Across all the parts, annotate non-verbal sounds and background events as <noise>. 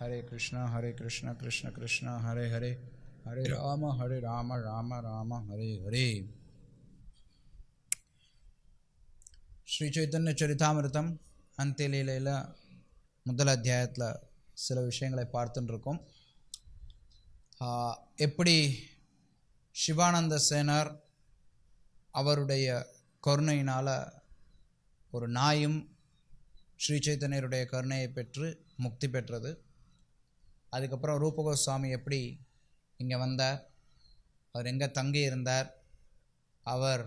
ஹரே கிருஷ்ணா ஹரே கிருஷ்ண கிருஷ்ண கிருஷ்ணா ஹரே ஹரே ஹரே ராம ஹரே ராம ராம ராம ஹரே ஹரே ஸ்ரீ சைத்தன்ய சரிதாமிருத்தம் அந்திய லீலையில் முதல் அத்தியாயத்தில் சில விஷயங்களை பார்த்துட்டுருக்கோம் எப்படி சிவானந்த சேனர் அவருடைய கருணையினால் ஒரு நாயும் ஸ்ரீ சைத்தன்யருடைய கருணையை பெற்று முக்தி பெற்றது அதுக்கப்புறம் ரூபகோஸ்வாமி எப்படி இங்கே வந்தார் அவர் எங்கே தங்கி இருந்தார் அவர்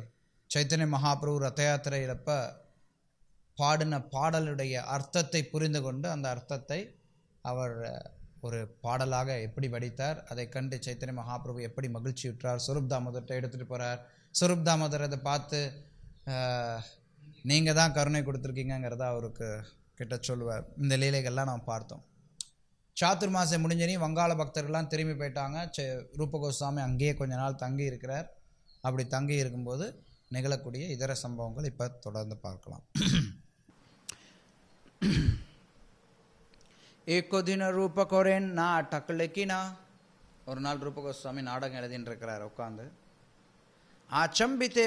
சைத்தன்ய மகாபிரபு ரத்த யாத்திரையிலப்ப பாடின பாடலுடைய அர்த்தத்தை புரிந்து கொண்டு அந்த அர்த்தத்தை அவர் ஒரு பாடலாக எப்படி வடித்தார் அதை கண்டு சைத்தன்ய மகாபிரபு எப்படி மகிழ்ச்சியுற்றார் சுரூப் தாமோதரத்தை எடுத்துகிட்டு போகிறார் சுரூப் தாமோதர் அதை பார்த்து நீங்கள் தான் கருணை கொடுத்துருக்கீங்கிறத அவருக்கு கிட்ட சொல்லுவார் இந்த லீலைகள்லாம் நாம் பார்த்தோம் சாத்துர் மாதம் முடிஞ்சனையும் வங்காள பக்தர்கள்லாம் திரும்பி போயிட்டாங்க ரூபகோஸ்வாமி அங்கேயே கொஞ்ச நாள் தங்கி இருக்கிறார் அப்படி தங்கி இருக்கும்போது நிகழக்கூடிய இதர சம்பவங்கள் இப்போ தொடர்ந்து பார்க்கலாம் ஏகோதின ரூப ரூபகோரேன் நான் டக்குலக்கினா ஒரு நாள் ரூபகோஸ்வாமி நாடகம் எழுதின்னு இருக்கிறார் உட்காந்து ஆச்சம்பித்தே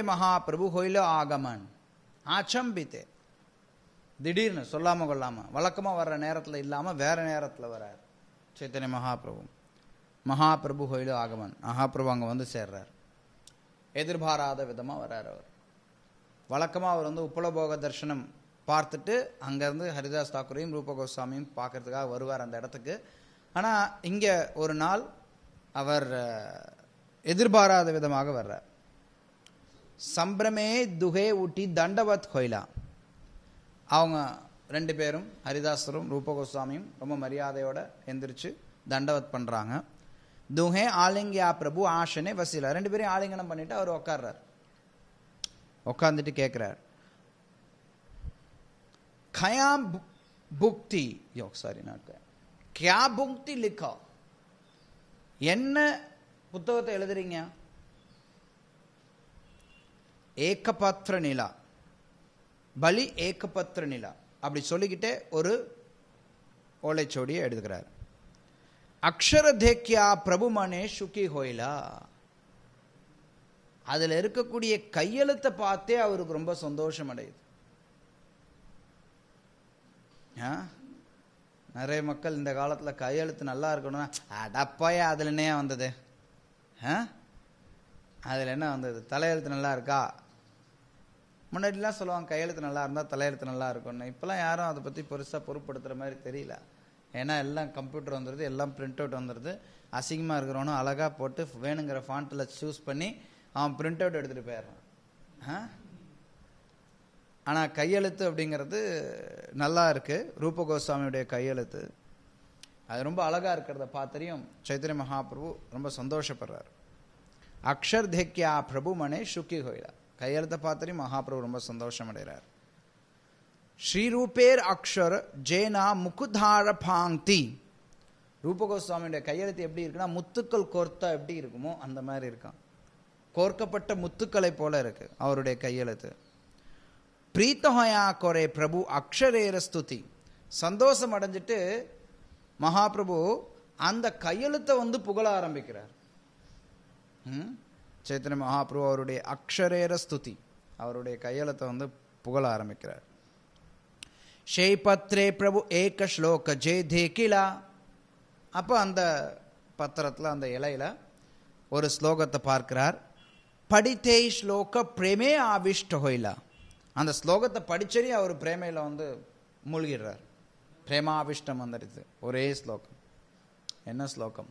பிரபு ஹொயில ஆகமன் ஆச்சம்பித்தே திடீர்னு சொல்லாமல் கொள்ளாமல் வழக்கமாக வர்ற நேரத்தில் இல்லாமல் வேறு நேரத்தில் வரார் சைத்தன்ய மகாபிரபு மகாபிரபு கோயிலு ஆகவன் மகாபிரபு அங்கே வந்து சேர்றார் எதிர்பாராத விதமாக வர்றார் அவர் வழக்கமாக அவர் வந்து உப்பலபோக தர்ஷனம் பார்த்துட்டு அங்கேருந்து ஹரிதாஸ் தாக்கூரையும் ரூப கோஸ்வாமியும் பார்க்குறதுக்காக வருவார் அந்த இடத்துக்கு ஆனால் இங்கே ஒரு நாள் அவர் எதிர்பாராத விதமாக வர்றார் சம்பிரமே துகே ஊட்டி தண்டவத் கோயிலா அவங்க ரெண்டு பேரும் ஹரிதாசரும் ரூபகோஸ்வாமியும் ரொம்ப மரியாதையோட எந்திரிச்சு தண்டவத் பண்றாங்க துஹே ஆலிங்கியா பிரபு ஆஷனே வசீல ரெண்டு பேரையும் ஆலிங்கனம் பண்ணிட்டு அவர் உக்காடுறார் உட்காந்துட்டு கேட்கிறார் கயாம் புக்தி யோ சாரி நாட்க கியா புக்தி லிக்கா என்ன புத்தகத்தை எழுதுறீங்க ஏகபாத்திர நிலா பலி ஏகபத்திர நிலா அப்படி சொல்லிக்கிட்டே ஒரு ஓலைச்சோடியை அக்ஷர தேக்கியா பிரபுமனே சுக்கி ஹோயிலா அதில் இருக்கக்கூடிய கையெழுத்தை பார்த்தே அவருக்கு ரொம்ப சந்தோஷம் அடையுது நிறைய மக்கள் இந்த காலத்தில் கையெழுத்து நல்லா இருக்கணும்னா அடப்பாயே அதில் என்னையா வந்தது அதில் என்ன வந்தது தலையெழுத்து நல்லா இருக்கா முன்னாடிலாம் சொல்லுவாங்க கையெழுத்து நல்லா இருந்தால் தலையெழுத்து நல்லா இருக்கும்னு இப்போலாம் யாரும் அதை பற்றி பெருசாக பொருட்படுத்துகிற மாதிரி தெரியல ஏன்னா எல்லாம் கம்ப்யூட்டர் வந்துடுது எல்லாம் பிரிண்ட் அவுட் வந்துடுது அசிங்கமாக இருக்கிறவனும் அழகாக போட்டு வேணுங்கிற ஃபாண்ட்டில் சூஸ் பண்ணி அவன் பிரிண்ட் அவுட் எடுத்துகிட்டு போயிடுறான் ஆனால் கையெழுத்து அப்படிங்கிறது நல்லா இருக்குது ரூப கோஸ்வாமியுடைய கையெழுத்து அது ரொம்ப அழகாக இருக்கிறத பார்த்தறியும் சைத்திரிய மகாபிரபு ரொம்ப சந்தோஷப்படுறார் தேக்கியா பிரபு மனே சுக்கி கோயிலா கையெழுத்தை பார்த்தரையும் மகாபிரபு ரொம்ப சந்தோஷம் அடைகிறார் ஸ்ரீரூபேர் அக்ஷர் ஜேனா முக்குதார பாங்தி ரூபகோஸ்வாமியுடைய கையெழுத்து எப்படி இருக்குன்னா முத்துக்கள் கோர்த்தா எப்படி இருக்குமோ அந்த மாதிரி இருக்கான் கோர்க்கப்பட்ட முத்துக்களை போல இருக்கு அவருடைய கையெழுத்து பிரீத்தஹயா கொரே பிரபு அக்ஷரேர ஸ்துதி சந்தோஷம் அடைஞ்சிட்டு மகாபிரபு அந்த கையெழுத்தை வந்து புகழ ஆரம்பிக்கிறார் சைத்தன்ய மகாபிரபு அவருடைய அக்ஷரேர ஸ்துதி அவருடைய கையெழுத்தை வந்து புகழ ஆரம்பிக்கிறார் ஷெய் பத்ரே பிரபு ஏக ஸ்லோக தே கிலா அப்போ அந்த பத்திரத்தில் அந்த இலையில் ஒரு ஸ்லோகத்தை பார்க்கிறார் படித்தே ஸ்லோக பிரேமே ஆவிஷ்ட ஹொயிலா அந்த ஸ்லோகத்தை படிச்சடி அவர் பிரேமையில் வந்து மூழ்கிடுறார் பிரேமாவிஷ்டம் வந்துடுது ஒரே ஸ்லோகம் என்ன ஸ்லோகம்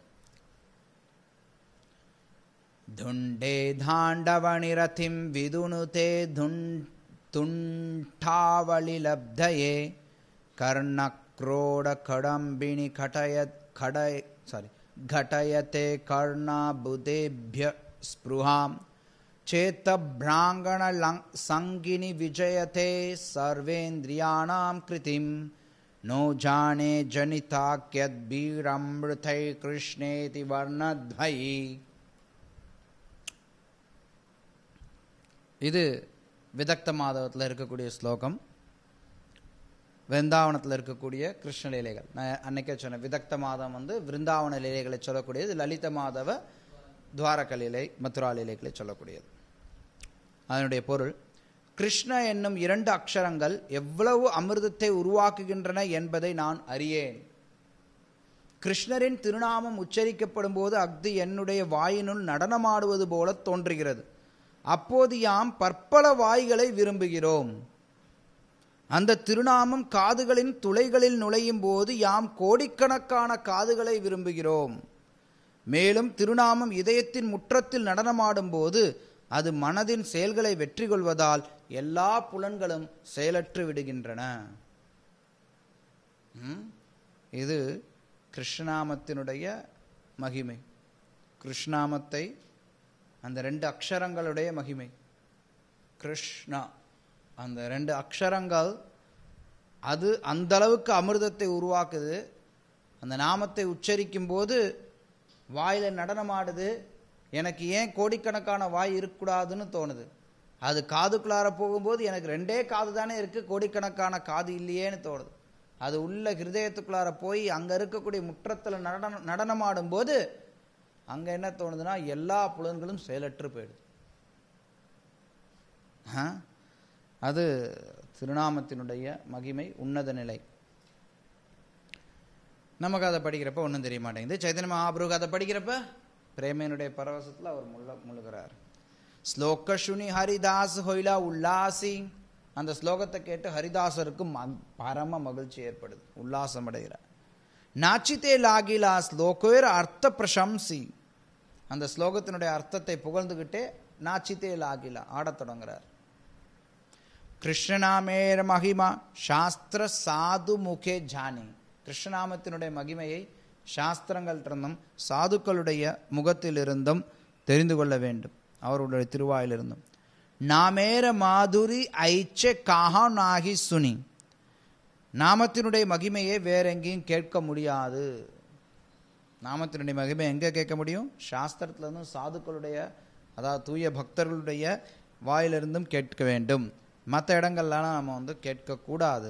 धुण्डे धाण्डवनिरथिं विदुनुते धुण् धुण्ठावलिलब्धये कर्णक्रोडकडम्बिनि खटयत् खडय सारि घटयते कर्णबुधेभ्य स्पृहां चेत्तभ्राङ्गणलङ् विजयते सर्वेन्द्रियाणां कृतिं नो जाने जनिता कृष्णेति वर्णध्वयी இது விதக்த மாதவத்தில் இருக்கக்கூடிய ஸ்லோகம் விருந்தாவனத்தில் இருக்கக்கூடிய கிருஷ்ண லீலைகள் நான் அன்னைக்கே சொன்னேன் விதக்த மாதம் வந்து விருந்தாவன லீலைகளை சொல்லக்கூடியது லலித மாதவ துவாரக லீலை மதுரா லீலைகளை சொல்லக்கூடியது அதனுடைய பொருள் கிருஷ்ண என்னும் இரண்டு அக்ஷரங்கள் எவ்வளவு அமிர்தத்தை உருவாக்குகின்றன என்பதை நான் அறியேன் கிருஷ்ணரின் திருநாமம் உச்சரிக்கப்படும் போது அஃது என்னுடைய வாயினுள் நடனமாடுவது போல தோன்றுகிறது அப்போது யாம் பற்பல வாய்களை விரும்புகிறோம் அந்த திருநாமம் காதுகளின் துளைகளில் நுழையும் போது யாம் கோடிக்கணக்கான காதுகளை விரும்புகிறோம் மேலும் திருநாமம் இதயத்தின் முற்றத்தில் நடனமாடும் போது அது மனதின் செயல்களை வெற்றி கொள்வதால் எல்லா புலன்களும் செயலற்று விடுகின்றன இது கிருஷ்ணாமத்தினுடைய மகிமை கிருஷ்ணாமத்தை அந்த ரெண்டு அக்ஷரங்களுடைய மகிமை கிருஷ்ணா அந்த ரெண்டு அக்ஷரங்கள் அது அந்த அளவுக்கு அமிர்தத்தை உருவாக்குது அந்த நாமத்தை உச்சரிக்கும் போது வாயில் நடனமாடுது எனக்கு ஏன் கோடிக்கணக்கான வாய் இருக்கக்கூடாதுன்னு தோணுது அது காதுக்குள்ளார போகும்போது எனக்கு ரெண்டே காது தானே இருக்குது கோடிக்கணக்கான காது இல்லையேன்னு தோணுது அது உள்ள ஹிருதயத்துக்குள்ளார போய் அங்கே இருக்கக்கூடிய முற்றத்தில் நடனம் நடனமாடும்போது அங்கே என்ன தோணுதுன்னா எல்லா புலன்களும் செயலற்று போயிடுது அது திருநாமத்தினுடைய மகிமை உன்னத நிலை நமக்கு அதை படிக்கிறப்ப ஒன்றும் தெரிய மாட்டேங்குது சைதன்ய மகாபுருக்கு அதை படிக்கிறப்ப பிரேமையனுடைய பரவசத்தில் அவர் முள்ள முழுகிறார் ஸ்லோக சுனி ஹரிதாஸ் ஹொய்லா உல்லாசி அந்த ஸ்லோகத்தை கேட்டு ஹரிதாசருக்கு பரம மகிழ்ச்சி ஏற்படுது உல்லாசம் அடைகிறார் நாச்சித்தே லாகிலா ஸ்லோகோர் அர்த்த பிரசம்சி அந்த ஸ்லோகத்தினுடைய அர்த்தத்தை புகழ்ந்துகிட்டே நாச்சித்தே லாகிலா ஆடத் தொடங்குறார் கிருஷ்ணநாமேர மகிமா சாஸ்திர சாது முகே ஜானி கிருஷ்ணநாமத்தினுடைய மகிமையை இருந்தும் சாதுக்களுடைய முகத்திலிருந்தும் தெரிந்து கொள்ள வேண்டும் அவருடைய திருவாயிலிருந்தும் நாமேர மாதுரி ஐச்ச காஹா நாகி சுனி நாமத்தினுடைய மகிமையை வேற எங்கேயும் கேட்க முடியாது நாமத்தினுடைய மகிமை எங்கே கேட்க முடியும் சாஸ்திரத்திலிருந்தும் சாதுக்களுடைய அதாவது தூய பக்தர்களுடைய வாயிலிருந்தும் கேட்க வேண்டும் மற்ற இடங்கள்லாம் நம்ம வந்து கேட்கக்கூடாது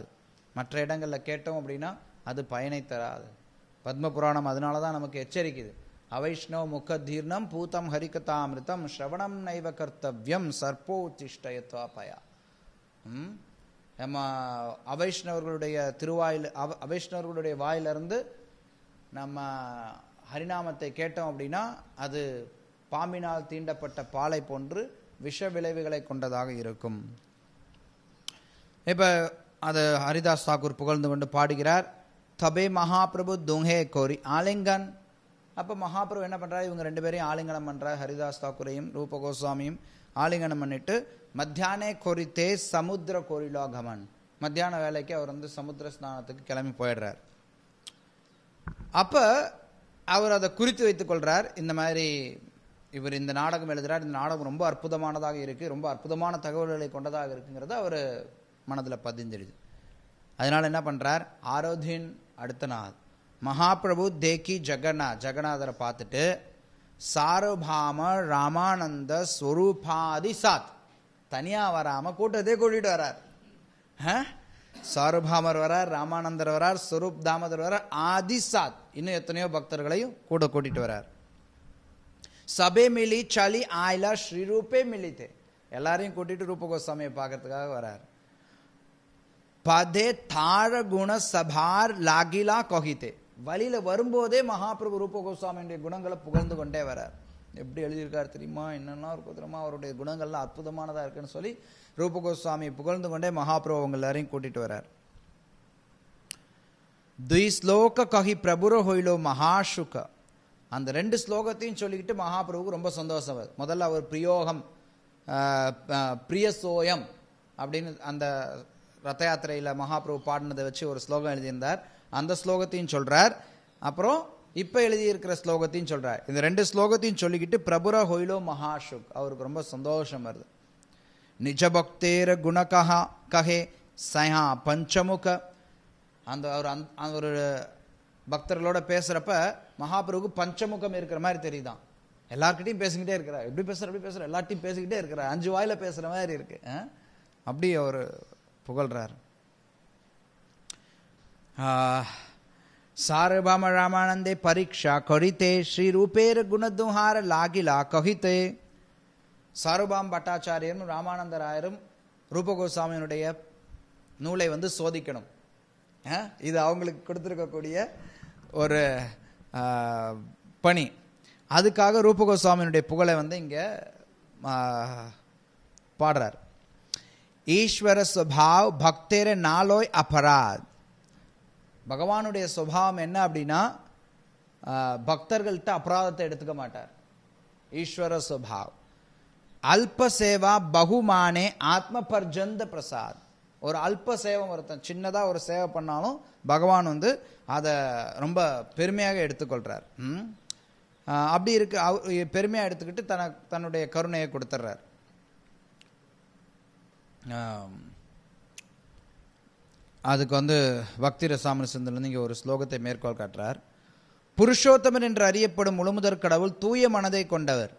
மற்ற இடங்களில் கேட்டோம் அப்படின்னா அது பயனை தராது பத்ம புராணம் அதனால தான் நமக்கு எச்சரிக்குது அவைஷ்ணவ் முகதீர்ணம் பூதம் ஹரிகதாமிருத்தம் ஸ்ரவணம் நைவ கர்த்தவியம் சர்ப்போச்சிஷ்டயத்வா பயா நம்ம அவைஷ்ணவர்களுடைய திருவாயில் அவ அவைஷ்ணவர்களுடைய வாயிலிருந்து நம்ம ஹரிநாமத்தை கேட்டோம் அப்படின்னா அது பாம்பினால் தீண்டப்பட்ட பாலை போன்று விஷ விளைவுகளை கொண்டதாக இருக்கும் இப்போ அது ஹரிதாஸ் தாக்கூர் புகழ்ந்து கொண்டு பாடுகிறார் தபே மகாபிரபு துங்கே கோரி ஆலிங்கன் அப்போ மகாபிரபு என்ன பண்ணுறாரு இவங்க ரெண்டு பேரையும் ஆலிங்கனம் பண்ணுறார் ஹரிதாஸ் தாக்கூரையும் ரூப கோஸ்வாமியும் ஆலிங்கனம் பண்ணிட்டு மத்தியானே கோரித்தே சமுத்திர கோரிலோ கமன் மத்தியான வேலைக்கு அவர் வந்து சமுத்திர ஸ்நானத்துக்கு கிளம்பி போயிடுறார் அப்போ அவர் அதை குறித்து வைத்துக் கொள்கிறார் இந்த மாதிரி இவர் இந்த நாடகம் எழுதுகிறார் இந்த நாடகம் ரொம்ப அற்புதமானதாக இருக்குது ரொம்ப அற்புதமான தகவல்களை கொண்டதாக இருக்குங்கிறத அவர் மனதில் பதிஞ்சிடுது அதனால் என்ன பண்ணுறார் ஆரோத்தின் அடுத்தநாத் மகாபிரபு தேக்கி ஜெகநாத் ஜெகநாதரை பார்த்துட்டு சாரபாம ராமானந்த ஸ்வரூபாதி சாத் தனியாக வராமல் கூட்டத்தை கூட்டிகிட்டு வர்றார் சாருபாமர் வரார் ராமானந்தர் வரார் சுரூப் தாமதர் வரார் ஆதிசாத் இன்னும் எத்தனையோ பக்தர்களையும் கூட கூட்டிட்டு வரார் சபே மிலி சளி ஆயிலா ஸ்ரீரூபே மிலித்தே எல்லாரையும் கூட்டிட்டு ரூபகோஸ்வாமியை பார்க்கறதுக்காக வரார் பதே தாழ குண சபார் லாகிலா கொஹிதே வழியில வரும்போதே மகாபிரபு ரூபகோஸ்வாமியுடைய குணங்களை புகழ்ந்து கொண்டே வரார் எப்படி எழுதியிருக்கார் தெரியுமா என்னென்னா இருக்கும் தெரியுமா அவருடைய குணங்கள்லாம் அற்புதமானதாக இருக்குன்னு சொல்லி ரூபகோஸ்வாமி புகழ்ந்து கொண்டே மகாபிரபு அவங்க எல்லாரையும் கூட்டிகிட்டு வரார் துய் ஸ்லோக கஹி பிரபுர ஹோயிலோ மகாஷுக அந்த ரெண்டு ஸ்லோகத்தையும் சொல்லிக்கிட்டு மகாபிரபுக்கு ரொம்ப சந்தோஷம் முதல்ல அவர் பிரியோகம் பிரியசோயம் அப்படின்னு அந்த ரத யாத்திரையில் மகாபிரபு பாடினதை வச்சு ஒரு ஸ்லோகம் எழுதியிருந்தார் அந்த ஸ்லோகத்தையும் சொல்கிறார் அப்புறம் இப்போ எழுதியிருக்கிற ஸ்லோகத்தையும் சொல்கிறார் இந்த ரெண்டு ஸ்லோகத்தையும் சொல்லிக்கிட்டு பிரபுர ஹொயிலோ மகாஷுக் அவருக்கு ரொம்ப சந்தோஷம் வருது நிஜபக்தேர குணகஹா கஹே சயா பஞ்சமுக அந்த அவர் அந்த ஒரு பக்தர்களோட பேசுகிறப்ப மகாபிரபுக்கு பஞ்சமுகம் இருக்கிற மாதிரி தெரியுதான் எல்லார்கிட்டையும் பேசிக்கிட்டே இருக்கிறார் எப்படி பேசுகிற எப்படி பேசுகிற எல்லார்ட்டையும் பேசிக்கிட்டே இருக்கிறார் அஞ்சு வாயில் பேசுகிற மாதிரி இருக்கு அப்படி அவர் புகழ்கிறார் સાર્વભૌમ ராமானந்தே பரீட்சா கொரித்தே ஸ்ரீ ரூபேர குணதுஹார லாகிலா கொஹித்தே சாருபாம் சாரபாம் பட்டாச்சாரியரும் ராமானந்தராயரும் ரூபகோசாமியனுடைய நூலை வந்து சோதிக்கணும் இது அவங்களுக்கு கொடுத்துருக்கக்கூடிய ஒரு பணி அதுக்காக ரூபகோசாமியினுடைய புகழை வந்து இங்கே பாடுறார் ஈஸ்வர சுபாவ் பக்தேர நாளோய் அபராத் பகவானுடைய சுபாவம் என்ன அப்படின்னா பக்தர்கள்ட்ட அபராதத்தை எடுத்துக்க மாட்டார் ஈஸ்வர சுபாவ் அல்ப சேவா பகுமானே ஆத்ம பர்ஜந்த பிரசாத் ஒரு அல்ப சேவம் ஒருத்தன் சின்னதாக ஒரு சேவை பண்ணாலும் பகவான் வந்து அதை ரொம்ப பெருமையாக எடுத்துக்கொள்கிறார் அப்படி இருக்கு பெருமையாக எடுத்துக்கிட்டு தன தன்னுடைய கருணையை கொடுத்துட்றார் அதுக்கு வந்து பக்தி ரசாமணி சிந்தலேருந்து இங்கே ஒரு ஸ்லோகத்தை மேற்கோள் காட்டுறார் புருஷோத்தமன் என்று அறியப்படும் முழுமுதற் கடவுள் தூய மனதை கொண்டவர்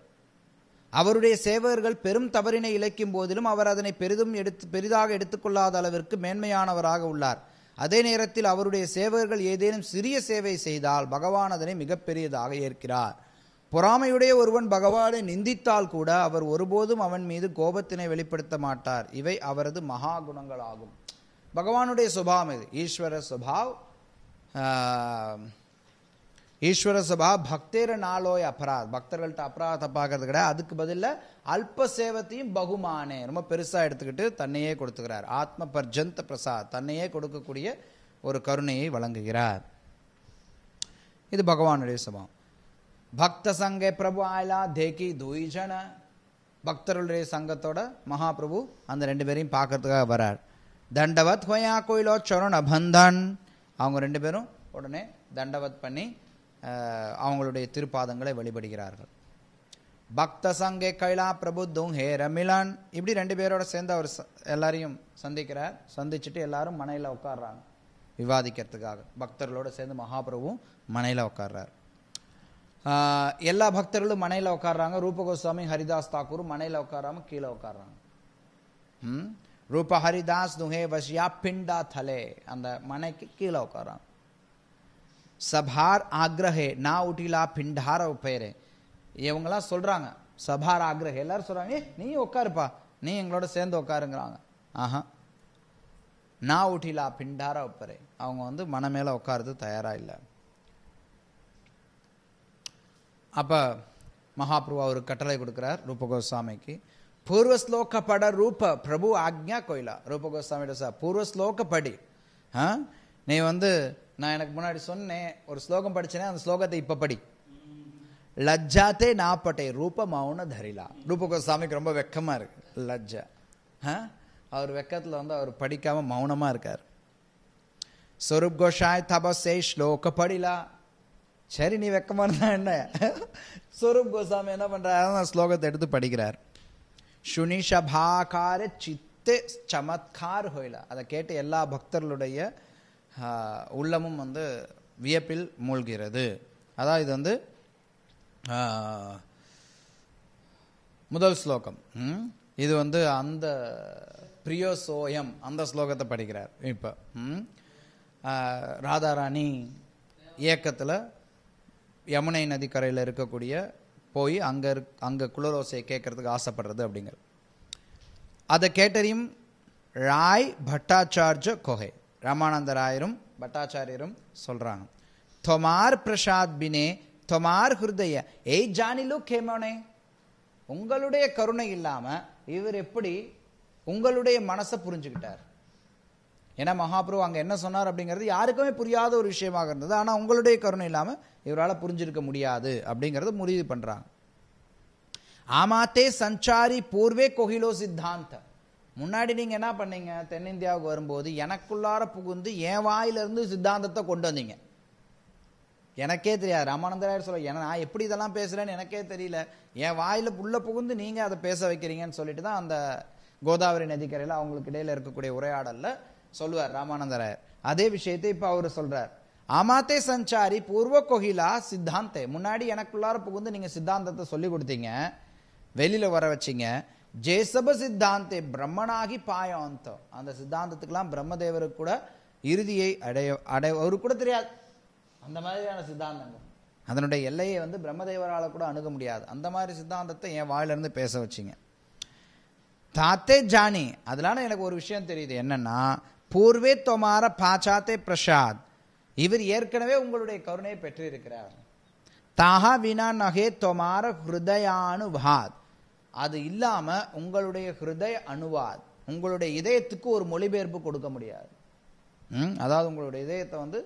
அவருடைய சேவகர்கள் பெரும் தவறினை இழைக்கும் போதிலும் அவர் அதனை பெரிதும் எடுத்து பெரிதாக எடுத்துக்கொள்ளாத அளவிற்கு மேன்மையானவராக உள்ளார் அதே நேரத்தில் அவருடைய சேவகர்கள் ஏதேனும் சிறிய சேவை செய்தால் பகவான் அதனை மிகப்பெரியதாக ஏற்கிறார் பொறாமையுடைய ஒருவன் பகவானை நிந்தித்தால் கூட அவர் ஒருபோதும் அவன் மீது கோபத்தினை வெளிப்படுத்த மாட்டார் இவை அவரது மகா குணங்களாகும் பகவானுடைய சுபாவம் இது ஈஸ்வர சுபாவ் ஈஸ்வர சுபா பக்தேர நாளோய் அபராத் பக்தர்கள்ட்ட அபராதத்தை பார்க்கறது கிடையாது அதுக்கு பதில அல்ப சேவத்தையும் பகுமானே ரொம்ப பெருசாக எடுத்துக்கிட்டு தன்னையே கொடுத்துக்கிறார் ஆத்ம பர்ஜந்த பிரசாத் தன்னையே கொடுக்கக்கூடிய ஒரு கருணையை வழங்குகிறார் இது பகவானுடைய சுபாவம் பக்த சங்கே பிரபு ஆயிலா தேகி துய்ஜன பக்தர்களுடைய சங்கத்தோட மகாபிரபு அந்த ரெண்டு பேரையும் பார்க்கறதுக்காக வரார் தண்டவத் ஹொயா கோயிலோ சொரண பந்தான் அவங்க ரெண்டு பேரும் உடனே தண்டவத் பண்ணி அவங்களுடைய திருப்பாதங்களை வழிபடுகிறார்கள் பக்த சங்கே கைலா பிரபுத்தும் ஹே ரமிலான் இப்படி ரெண்டு பேரோட சேர்ந்து அவர் எல்லாரையும் சந்திக்கிறார் சந்திச்சுட்டு எல்லாரும் மனையில் உட்காடுறாங்க விவாதிக்கிறதுக்காக பக்தர்களோடு சேர்ந்து மகாபிரபுவும் மனையில் உட்காடுறார் எல்லா பக்தர்களும் மனையில் உட்காடுறாங்க ரூபகோஸ்வாமி ஹரிதாஸ் தாக்கூரும் மனையில் உட்காராம கீழே உட்காடுறாங்க ரூப ஹரிதாஸ் துஹே வசியா பிண்டா தலே அந்த மனைக்கு கீழே உட்காரான் சபார் ஆக்ரஹே நா உட்டிலா பிண்டார பெயரே இவங்களாம் சொல்கிறாங்க சபார் ஆக்ரஹே எல்லாரும் சொல்கிறாங்க ஏ நீ உட்காருப்பா நீ எங்களோட சேர்ந்து உட்காருங்கிறாங்க ஆஹா நா உட்டிலா பிண்டார உப்பரே அவங்க வந்து மன மேலே உட்காருது தயாராக இல்லை அப்போ மகாபிரபா ஒரு கட்டளை கொடுக்குறார் ரூபகோஸ்வாமிக்கு ಪೂರ್ವ ಶ್ಲೋಕ ಪಡ ರೂಪ பிரபு ஆக்ஞா கோயிலா ரூப கோஸ்வாமிகிட்ட சார் பூர்வ ஸ்லோக படி ஆ நீ வந்து நான் எனக்கு முன்னாடி சொன்னேன் ஒரு ஸ்லோகம் படிச்சேனே அந்த ஸ்லோகத்தை இப்போ படி லஜ்ஜாத்தே நாப்பட்டை ரூப மௌன தரிலா ரூப கோஸ்வாமிக்கு ரொம்ப வெக்கமாக இருக்கு லஜ்ஜா ஆ அவர் வெக்கத்தில் வந்து அவர் படிக்காமல் மௌனமாக இருக்கார் ஸ்வரூப் கோஷாய் தபசே ஸ்லோக படிலா சரி நீ வெக்கமா இருந்தா என்ன ஸ்வரூப் கோஸ்வாமி என்ன பண்ணுறாரு ஸ்லோகத்தை எடுத்து படிக்கிறார் சுனிஷபாகார சித்து சமத்கார் ஹோயில அதை கேட்டு எல்லா பக்தர்களுடைய உள்ளமும் வந்து வியப்பில் மூழ்கிறது அதான் இது வந்து முதல் ஸ்லோகம் இது வந்து அந்த பிரியோசோயம் அந்த ஸ்லோகத்தை படிக்கிறார் இப்போ ராதாராணி இயக்கத்தில் யமுனை நதிக்கரையில் இருக்கக்கூடிய போய் அங்கே இருக் அங்கே குளரோசையை கேட்குறதுக்கு ஆசைப்படுறது அப்படிங்கிற அதை கேட்டறியும் ராய் பட்டாச்சார்ஜ கொகை ராமானந்த ராயரும் பட்டாச்சாரியரும் சொல்கிறாங்க தொமார் பிரசாத் பினே தொமார் ஹிருதய ஏய் ஜானிலு கேமோனே உங்களுடைய கருணை இல்லாமல் இவர் எப்படி உங்களுடைய மனசை புரிஞ்சுக்கிட்டார் ஏன்னா மகாபிரபு அங்கே என்ன சொன்னார் அப்படிங்கிறது யாருக்குமே புரியாத ஒரு விஷயமாக இருந்தது ஆனால் உங்களுடைய கருணை இல்லாமல் இவரால் புரிஞ்சிருக்க முடியாது அப்படிங்கிறத முடிவு பண்ணுறாங்க ஆமாத்தே சஞ்சாரி பூர்வே கொஹிலோ சித்தாந்த முன்னாடி நீங்கள் என்ன பண்ணீங்க தென்னிந்தியாவுக்கு வரும்போது எனக்குள்ளார புகுந்து என் வாயிலிருந்து சித்தாந்தத்தை கொண்டு வந்தீங்க எனக்கே தெரியாது ராமானந்தராயர் சொல்ல என நான் எப்படி இதெல்லாம் பேசுகிறேன்னு எனக்கே தெரியல என் வாயில் உள்ளே புகுந்து நீங்கள் அதை பேச வைக்கிறீங்கன்னு சொல்லிட்டு தான் அந்த கோதாவரி நதிக்கரையில் அவங்களுக்கு இடையில் இருக்கக்கூடிய உரையாடலில் சொல்லுவார் ராமானந்தராயர் அதே விஷயத்தை இப்போ அவர் சொல்றார் அமாத்தே சஞ்சாரி பூர்வ கொஹிலா சித்தாந்தே முன்னாடி எனக்குள்ளார புகுந்து நீங்கள் சித்தாந்தத்தை சொல்லி கொடுத்தீங்க வெளியில் வர வச்சிங்க ஜேசப சித்தாந்தே பிரம்மனாகி பாயாந்தம் அந்த சித்தாந்தத்துக்கெல்லாம் பிரம்மதேவருக்கு கூட இறுதியை அடைய அடைய அவருக்கு கூட தெரியாது அந்த மாதிரியான சித்தாந்தங்கள் அதனுடைய எல்லையை வந்து பிரம்மதேவரால் கூட அணுக முடியாது அந்த மாதிரி சித்தாந்தத்தை என் வாயிலிருந்து பேச வச்சிங்க தாத்தே ஜானி அதனால எனக்கு ஒரு விஷயம் தெரியுது என்னன்னா பூர்வே தொமார பாச்சாத்தே பிரசாத் இவர் ஏற்கனவே உங்களுடைய கருணையை பெற்றிருக்கிறார் தாகா வினா நகே தொமார ஹிருதயானுவாத் அது இல்லாமல் உங்களுடைய ஹிருதய அணுவாத் உங்களுடைய இதயத்துக்கு ஒரு மொழிபெயர்ப்பு கொடுக்க முடியாது அதாவது உங்களுடைய இதயத்தை வந்து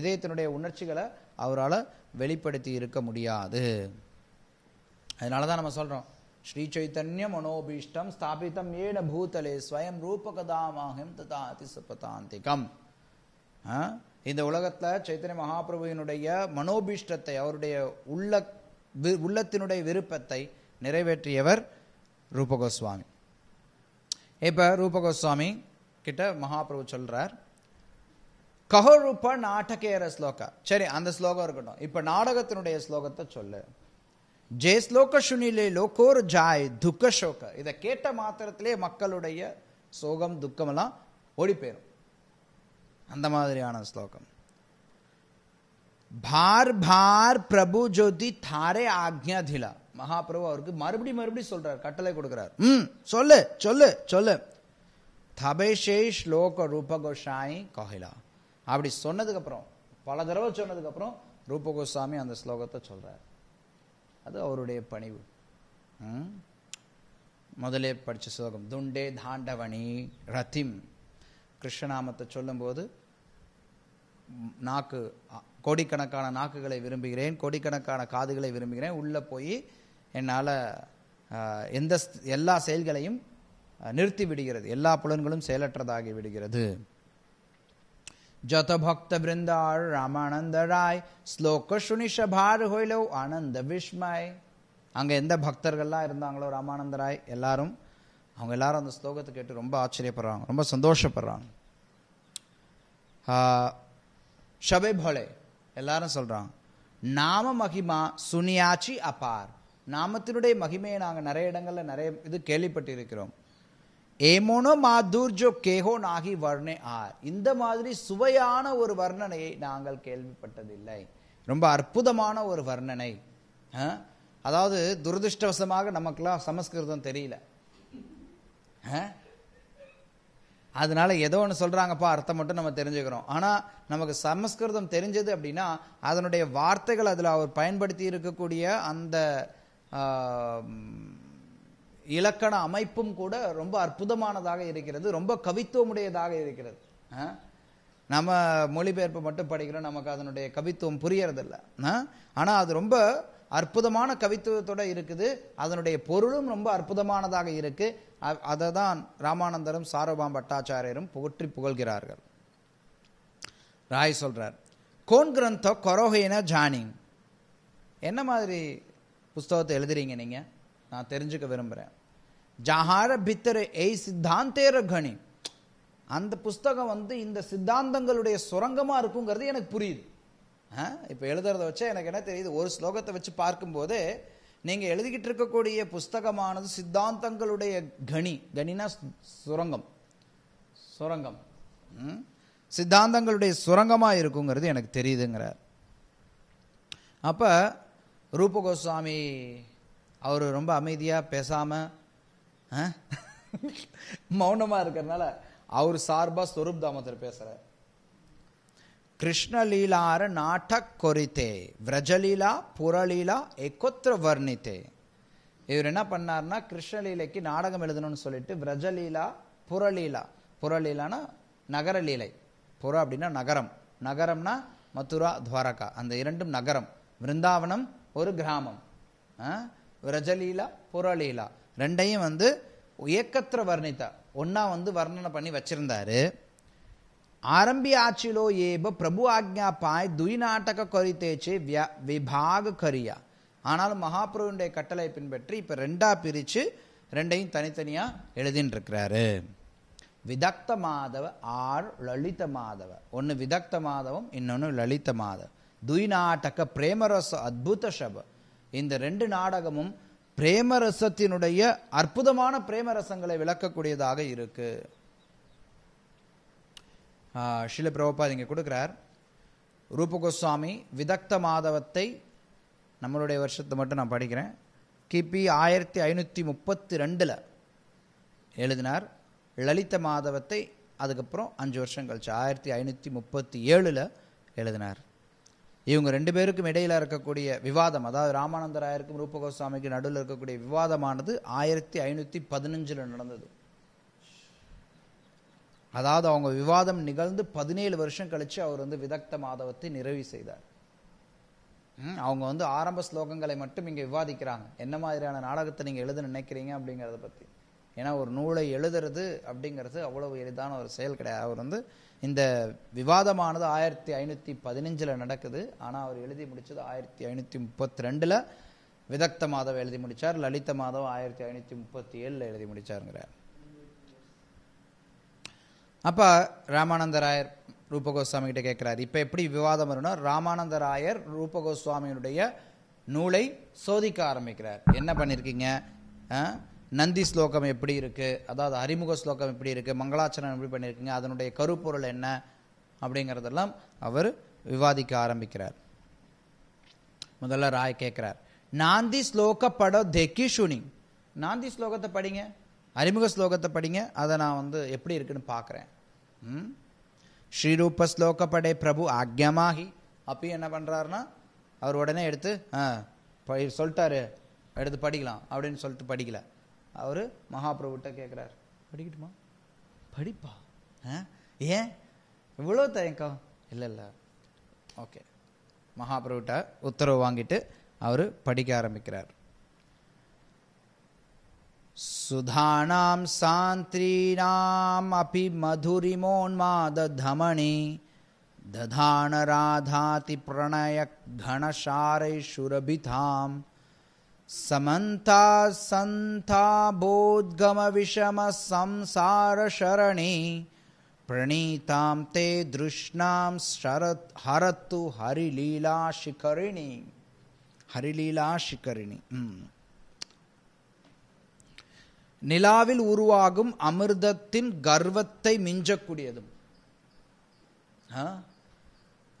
இதயத்தினுடைய உணர்ச்சிகளை அவரால் வெளிப்படுத்தி இருக்க முடியாது அதனால தான் நம்ம சொல்கிறோம் श्रीचैतन्य மனோபீஷ்டம் स्थापित ஏன பூத்தலே ஸ்வயம் ரூபகதாமாகம் ததா அதிசபதாந்திகம் இந்த உலகத்தில் சைத்தன்ய மகாபிரபுவினுடைய மனோபீஷ்டத்தை அவருடைய உள்ள உள்ளத்தினுடைய விருப்பத்தை நிறைவேற்றியவர் ரூபகோஸ்வாமி இப்போ ரூபகோஸ்வாமி கிட்ட மகாபிரபு சொல்கிறார் கஹோரூப நாடகேர ஸ்லோகா சரி அந்த ஸ்லோகம் இருக்கட்டும் இப்போ நாடகத்தினுடைய ஸ்லோகத்தை சொல்லு ஜே ஸ்லோக சுனிலே லோகோர் ஜாய் துக்க ஷோக இதை கேட்ட மாத்திரத்திலே மக்களுடைய சோகம் துக்கமெல்லாம் ஓடி போயிரும் அந்த மாதிரியான ஸ்லோகம் பார் பார் பிரபு ஜோதி தாரே திலா மகாபிரபு அவருக்கு மறுபடி மறுபடி சொல்றார் கட்டளை கொடுக்கிறார் ம் சொல்லு சொல்லு சொல்லு தபேஷே ஸ்லோக ரூபகோஷாய் கோஹிலா அப்படி சொன்னதுக்கு அப்புறம் பல தடவை சொன்னதுக்கு சொன்னதுக்கப்புறம் ரூபகோஸ்வாமி அந்த ஸ்லோகத்தை சொல்றார் அது அவருடைய பணிவு முதலே படித்த ஸ்லோகம் துண்டே தாண்டவணி ரத்திம் கிருஷ்ணநாமத்தை சொல்லும்போது நாக்கு கோடிக்கணக்கான நாக்குகளை விரும்புகிறேன் கோடிக்கணக்கான காதுகளை விரும்புகிறேன் உள்ளே போய் என்னால் எந்த எல்லா செயல்களையும் நிறுத்தி விடுகிறது எல்லா புலன்களும் செயலற்றதாகி விடுகிறது যত ভক্ত আর রামানন্দ রায় ஸ்லோக சுனிஷ ভার ஹொயிலோ আনন্দ বিস্ময় அங்கே எந்த பக்தர்கள்லாம் இருந்தாங்களோ ராமானந்த ராய் எல்லாரும் அவங்க எல்லாரும் அந்த ஸ்லோகத்தை கேட்டு ரொம்ப ஆச்சரியப்படுறாங்க ரொம்ப சந்தோஷப்படுறாங்க ஷபே போலே எல்லாரும் சொல்கிறாங்க நாம மகிமா சுனியாச்சி அப்பார் நாமத்தினுடைய மகிமையை நாங்கள் நிறைய இடங்களில் நிறைய இது கேள்விப்பட்டிருக்கிறோம் ஏமோனோ மாதூர்ஜோ கேஹோ நாகி வர்ணே ஆர் இந்த மாதிரி சுவையான ஒரு வர்ணனையை நாங்கள் கேள்விப்பட்டதில்லை ரொம்ப அற்புதமான ஒரு வர்ணனை அதாவது துரதிருஷ்டவசமாக நமக்குலாம் சமஸ்கிருதம் தெரியல அதனால ஏதோ ஒன்று சொல்கிறாங்கப்பா அர்த்தம் மட்டும் நம்ம தெரிஞ்சுக்கிறோம் ஆனால் நமக்கு சமஸ்கிருதம் தெரிஞ்சது அப்படின்னா அதனுடைய வார்த்தைகள் அதில் அவர் பயன்படுத்தி இருக்கக்கூடிய அந்த இலக்கண அமைப்பும் கூட ரொம்ப அற்புதமானதாக இருக்கிறது ரொம்ப கவித்துவமுடையதாக இருக்கிறது நம்ம மொழிபெயர்ப்பு மட்டும் படிக்கிறோம் நமக்கு அதனுடைய கவித்துவம் புரியறதில்ல ஆனால் அது ரொம்ப அற்புதமான கவித்துவத்தோடு இருக்குது அதனுடைய பொருளும் ரொம்ப அற்புதமானதாக இருக்குது அதை தான் ராமானந்தரும் சாரபாம் பட்டாச்சாரியரும் புகற்றி புகழ்கிறார்கள் ராய் சொல்றார் கோன் கிரந்த கொரோஹின ஜானிங் என்ன மாதிரி புஸ்தகத்தை எழுதுறீங்க நீங்கள் நான் தெரிஞ்சுக்க விரும்புகிறேன் ஜஹார பித்தர் எய் சித்தாந்தேர கணி அந்த புஸ்தகம் வந்து இந்த சித்தாந்தங்களுடைய சுரங்கமாக இருக்குங்கிறது எனக்கு புரியுது இப்போ எழுதுறத வச்சு எனக்கு என்ன தெரியுது ஒரு ஸ்லோகத்தை வச்சு பார்க்கும்போது நீங்கள் எழுதிக்கிட்டு இருக்கக்கூடிய புஸ்தகமானது சித்தாந்தங்களுடைய கணி கணினா சுரங்கம் சுரங்கம் சித்தாந்தங்களுடைய சுரங்கமாக இருக்குங்கிறது எனக்கு தெரியுதுங்கிறார் அப்போ ரூபகோஸ்வாமி அவர் ரொம்ப அமைதியாக பேசாமல் மௌனமாக இருக்கிறதுனால அவர் சார்பாக ஸ்வரூப் தாமோதர் பேசுகிறார் கிருஷ்ணலீலார நாட்டக் கொரித்தே விரஜலீலா புறலீலா எக்கொத்திர வர்ணித்தே இவர் என்ன பண்ணார்னா கிருஷ்ணலீலைக்கு நாடகம் எழுதணும்னு சொல்லிட்டு விரஜலீலா புறலீலா புறலீலான்னா நகரலீலை புற அப்படின்னா நகரம் நகரம்னா மதுரா துவாரகா அந்த இரண்டும் நகரம் விருந்தாவனம் ஒரு கிராமம் விரஜலீலா புறலீலா ரெண்டையும் வந்து ஏக்கத்திர வர்ணித்தார் ஒன்றா வந்து வர்ணனை பண்ணி வச்சுருந்தாரு ஆரம்பி ஆட்சியிலோ ஏப பிரபு ஆக்ஞா பாய் துய் துய்நாட்டக கொரித்தேச்சு வியா விபாக கரியா ஆனாலும் மகாபிரபுடைய கட்டளை பின்பற்றி இப்போ ரெண்டாக பிரித்து ரெண்டையும் தனித்தனியாக எழுதின்ட்டுருக்கிறாரு விதக்த மாதவ ஆர் லலித மாதவ ஒன்று விதக்த மாதவம் இன்னொன்று லலித மாதவ துய்நாட்டக பிரேமரச அத்புத சப இந்த ரெண்டு நாடகமும் பிரேமரசத்தினுடைய அற்புதமான பிரேமரசங்களை விளக்கக்கூடியதாக இருக்கு ஷில பிரபுபாத் இங்க கொடுக்குறார் ரூபகோஸ்வாமி விதக்த மாதவத்தை நம்மளுடைய வருஷத்தை மட்டும் நான் படிக்கிறேன் கிபி ஆயிரத்தி ஐநூற்றி முப்பத்தி ரெண்டில் எழுதினார் லலித மாதவத்தை அதுக்கப்புறம் அஞ்சு வருஷம் கழிச்சு ஆயிரத்தி ஐநூற்றி முப்பத்தி ஏழில் எழுதினார் இவங்க ரெண்டு பேருக்கும் இடையில் இருக்கக்கூடிய விவாதம் அதாவது ராமானந்த ராயருக்கும் நடுவில் இருக்கக்கூடிய விவாதமானது ஆயிரத்தி ஐநூற்றி பதினஞ்சில் நடந்தது அதாவது அவங்க விவாதம் நிகழ்ந்து பதினேழு வருஷம் கழித்து அவர் வந்து விதக்த மாதவத்தை நிறைவு செய்தார் அவங்க வந்து ஆரம்ப ஸ்லோகங்களை மட்டும் இங்கே விவாதிக்கிறாங்க என்ன மாதிரியான நாடகத்தை நீங்கள் எழுத நினைக்கிறீங்க அப்படிங்கிறத பற்றி ஏன்னா ஒரு நூலை எழுதுறது அப்படிங்கிறது அவ்வளவு எளிதான ஒரு செயல் கிடையாது அவர் வந்து இந்த விவாதமானது ஆயிரத்தி ஐநூற்றி பதினஞ்சில் நடக்குது ஆனால் அவர் எழுதி முடித்தது ஆயிரத்தி ஐநூற்றி முப்பத்தி ரெண்டில் விதக்த மாதவ எழுதி முடித்தார் லலித மாதவ ஆயிரத்தி ஐநூற்றி முப்பத்தி ஏழில் எழுதி முடித்தாருங்கிறார் அப்போ ராயர் ரூபகோஸ்வாமி கிட்ட கேட்குறாரு இப்போ எப்படி விவாதம் வரும்னா ராமானந்த ராயர் ரூபகோஸ்வாமியினுடைய நூலை சோதிக்க ஆரம்பிக்கிறார் என்ன பண்ணியிருக்கீங்க நந்தி ஸ்லோகம் எப்படி இருக்குது அதாவது அறிமுக ஸ்லோகம் எப்படி இருக்குது மங்களாச்சரணம் எப்படி பண்ணியிருக்குங்க அதனுடைய கருப்பொருள் என்ன அப்படிங்கிறதெல்லாம் அவர் விவாதிக்க ஆரம்பிக்கிறார் முதல்ல ராய் கேட்குறார் நாந்தி ஸ்லோக படம் தெக்கி ஷுனி நாந்தி ஸ்லோகத்தை படிங்க அறிமுக ஸ்லோகத்தை படிங்க அதை நான் வந்து எப்படி இருக்குன்னு பார்க்குறேன் ஸ்ரீரூப ஸ்லோக படை பிரபு ஆக்யமாகி அப்பயும் என்ன பண்ணுறாருன்னா அவர் உடனே எடுத்து சொல்லிட்டாரு எடுத்து படிக்கலாம் அப்படின்னு சொல்லிட்டு படிக்கலை அவர் மகாபிரபுட்ட கேட்குறாரு படிக்கட்டுமா படிப்பா ஏன் இவ்வளோ தயக்கம் இல்லை இல்லை ஓகே மகாபிரபுட்ட உத்தரவு வாங்கிட்டு அவர் படிக்க ஆரம்பிக்கிறார் சுதானாம் சாந்திரீனாம் அபி மதுரிமோன்மாதமணி ததான ராதாதி பிரணய கணசாரை சுரபிதாம் பிரணீதாம் தே திருஷ்ணாம் ஷரத் ஹரத்து ஹரிலீலா சிகரிணி ஹரிலீலா சிகரிணி நிலாவில் உருவாகும் அமிர்தத்தின் கர்வத்தை மிஞ்சக்கூடியதும்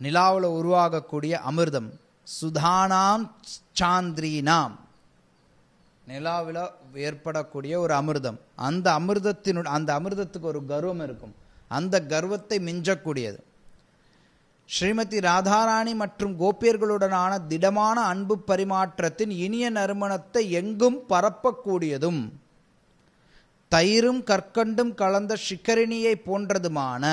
நிலாவில் உருவாகக்கூடிய அமிர்தம் சுதானாம் சாந்திரீனாம் நிலாவில் ஏற்படக்கூடிய ஒரு அமிர்தம் அந்த அமிர்தத்தினு அந்த அமிர்தத்துக்கு ஒரு கர்வம் இருக்கும் அந்த கர்வத்தை மிஞ்சக்கூடியது ஸ்ரீமதி ராதாராணி மற்றும் கோபியர்களுடனான திடமான அன்பு பரிமாற்றத்தின் இனிய நறுமணத்தை எங்கும் பரப்பக்கூடியதும் தயிரும் கற்கண்டும் கலந்த ஷிக்கரிணியை போன்றதுமான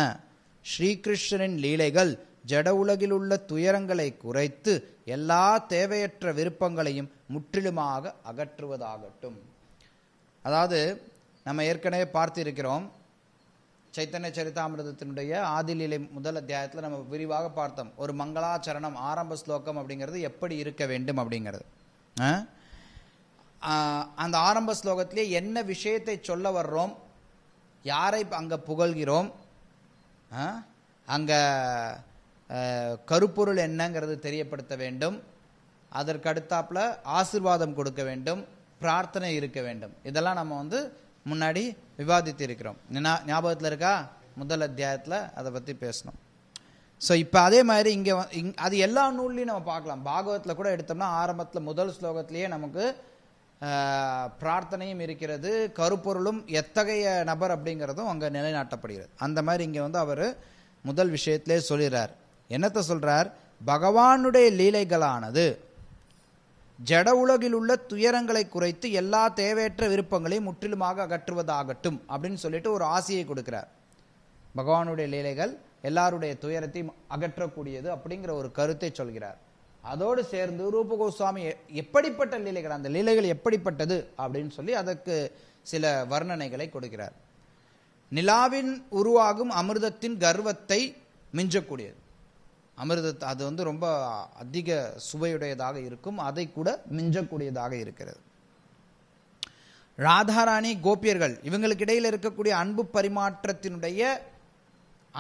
ஸ்ரீகிருஷ்ணனின் லீலைகள் ஜட உலகில் உள்ள துயரங்களை குறைத்து எல்லா தேவையற்ற விருப்பங்களையும் முற்றிலுமாக அகற்றுவதாகட்டும் அதாவது நம்ம ஏற்கனவே பார்த்திருக்கிறோம் சைத்தன்ய சரிதாமிரதத்தினுடைய ஆதிலிலை முதல் அத்தியாயத்தில் நம்ம விரிவாக பார்த்தோம் ஒரு மங்களாச்சரணம் ஆரம்ப ஸ்லோகம் அப்படிங்கிறது எப்படி இருக்க வேண்டும் அப்படிங்கிறது அந்த ஆரம்ப ஸ்லோகத்திலே என்ன விஷயத்தை சொல்ல வர்றோம் யாரை அங்கே புகழ்கிறோம் அங்கே கருப்பொருள் என்னங்கிறது தெரியப்படுத்த வேண்டும் அதற்கு அடுத்தாப்பில் ஆசிர்வாதம் கொடுக்க வேண்டும் பிரார்த்தனை இருக்க வேண்டும் இதெல்லாம் நம்ம வந்து முன்னாடி விவாதித்து இருக்கிறோம் ஞாபகத்தில் இருக்கா முதல் அத்தியாயத்தில் அதை பற்றி பேசணும் ஸோ இப்போ அதே மாதிரி இங்கே அது எல்லா நூல்லையும் நம்ம பார்க்கலாம் பாகவத்தில் கூட எடுத்தோம்னா ஆரம்பத்தில் முதல் ஸ்லோகத்திலேயே நமக்கு பிரார்த்தனையும் இருக்கிறது கருப்பொருளும் எத்தகைய நபர் அப்படிங்கிறதும் அங்கே நிலைநாட்டப்படுகிறது அந்த மாதிரி இங்கே வந்து அவர் முதல் விஷயத்திலே சொல்கிறார் என்னத்தை சொல்கிறார் பகவானுடைய லீலைகளானது ஜட உலகில் உள்ள துயரங்களை குறைத்து எல்லா தேவையற்ற விருப்பங்களையும் முற்றிலுமாக அகற்றுவதாகட்டும் அப்படின்னு சொல்லிட்டு ஒரு ஆசையை கொடுக்கிறார் பகவானுடைய லீலைகள் எல்லாருடைய துயரத்தையும் அகற்றக்கூடியது அப்படிங்கிற ஒரு கருத்தை சொல்கிறார் அதோடு சேர்ந்து ரூபகோஸ்வாமி எப்படிப்பட்ட லீலைகள் அந்த லீலைகள் எப்படிப்பட்டது அப்படின்னு சொல்லி அதற்கு சில வர்ணனைகளை கொடுக்கிறார் நிலாவின் உருவாகும் அமிர்தத்தின் கர்வத்தை மிஞ்சக்கூடியது அமிர்தத்தை அது வந்து ரொம்ப அதிக சுவையுடையதாக இருக்கும் அதை கூட மிஞ்சக்கூடியதாக இருக்கிறது ராதாராணி கோபியர்கள் இவங்களுக்கு இடையில் இருக்கக்கூடிய அன்பு பரிமாற்றத்தினுடைய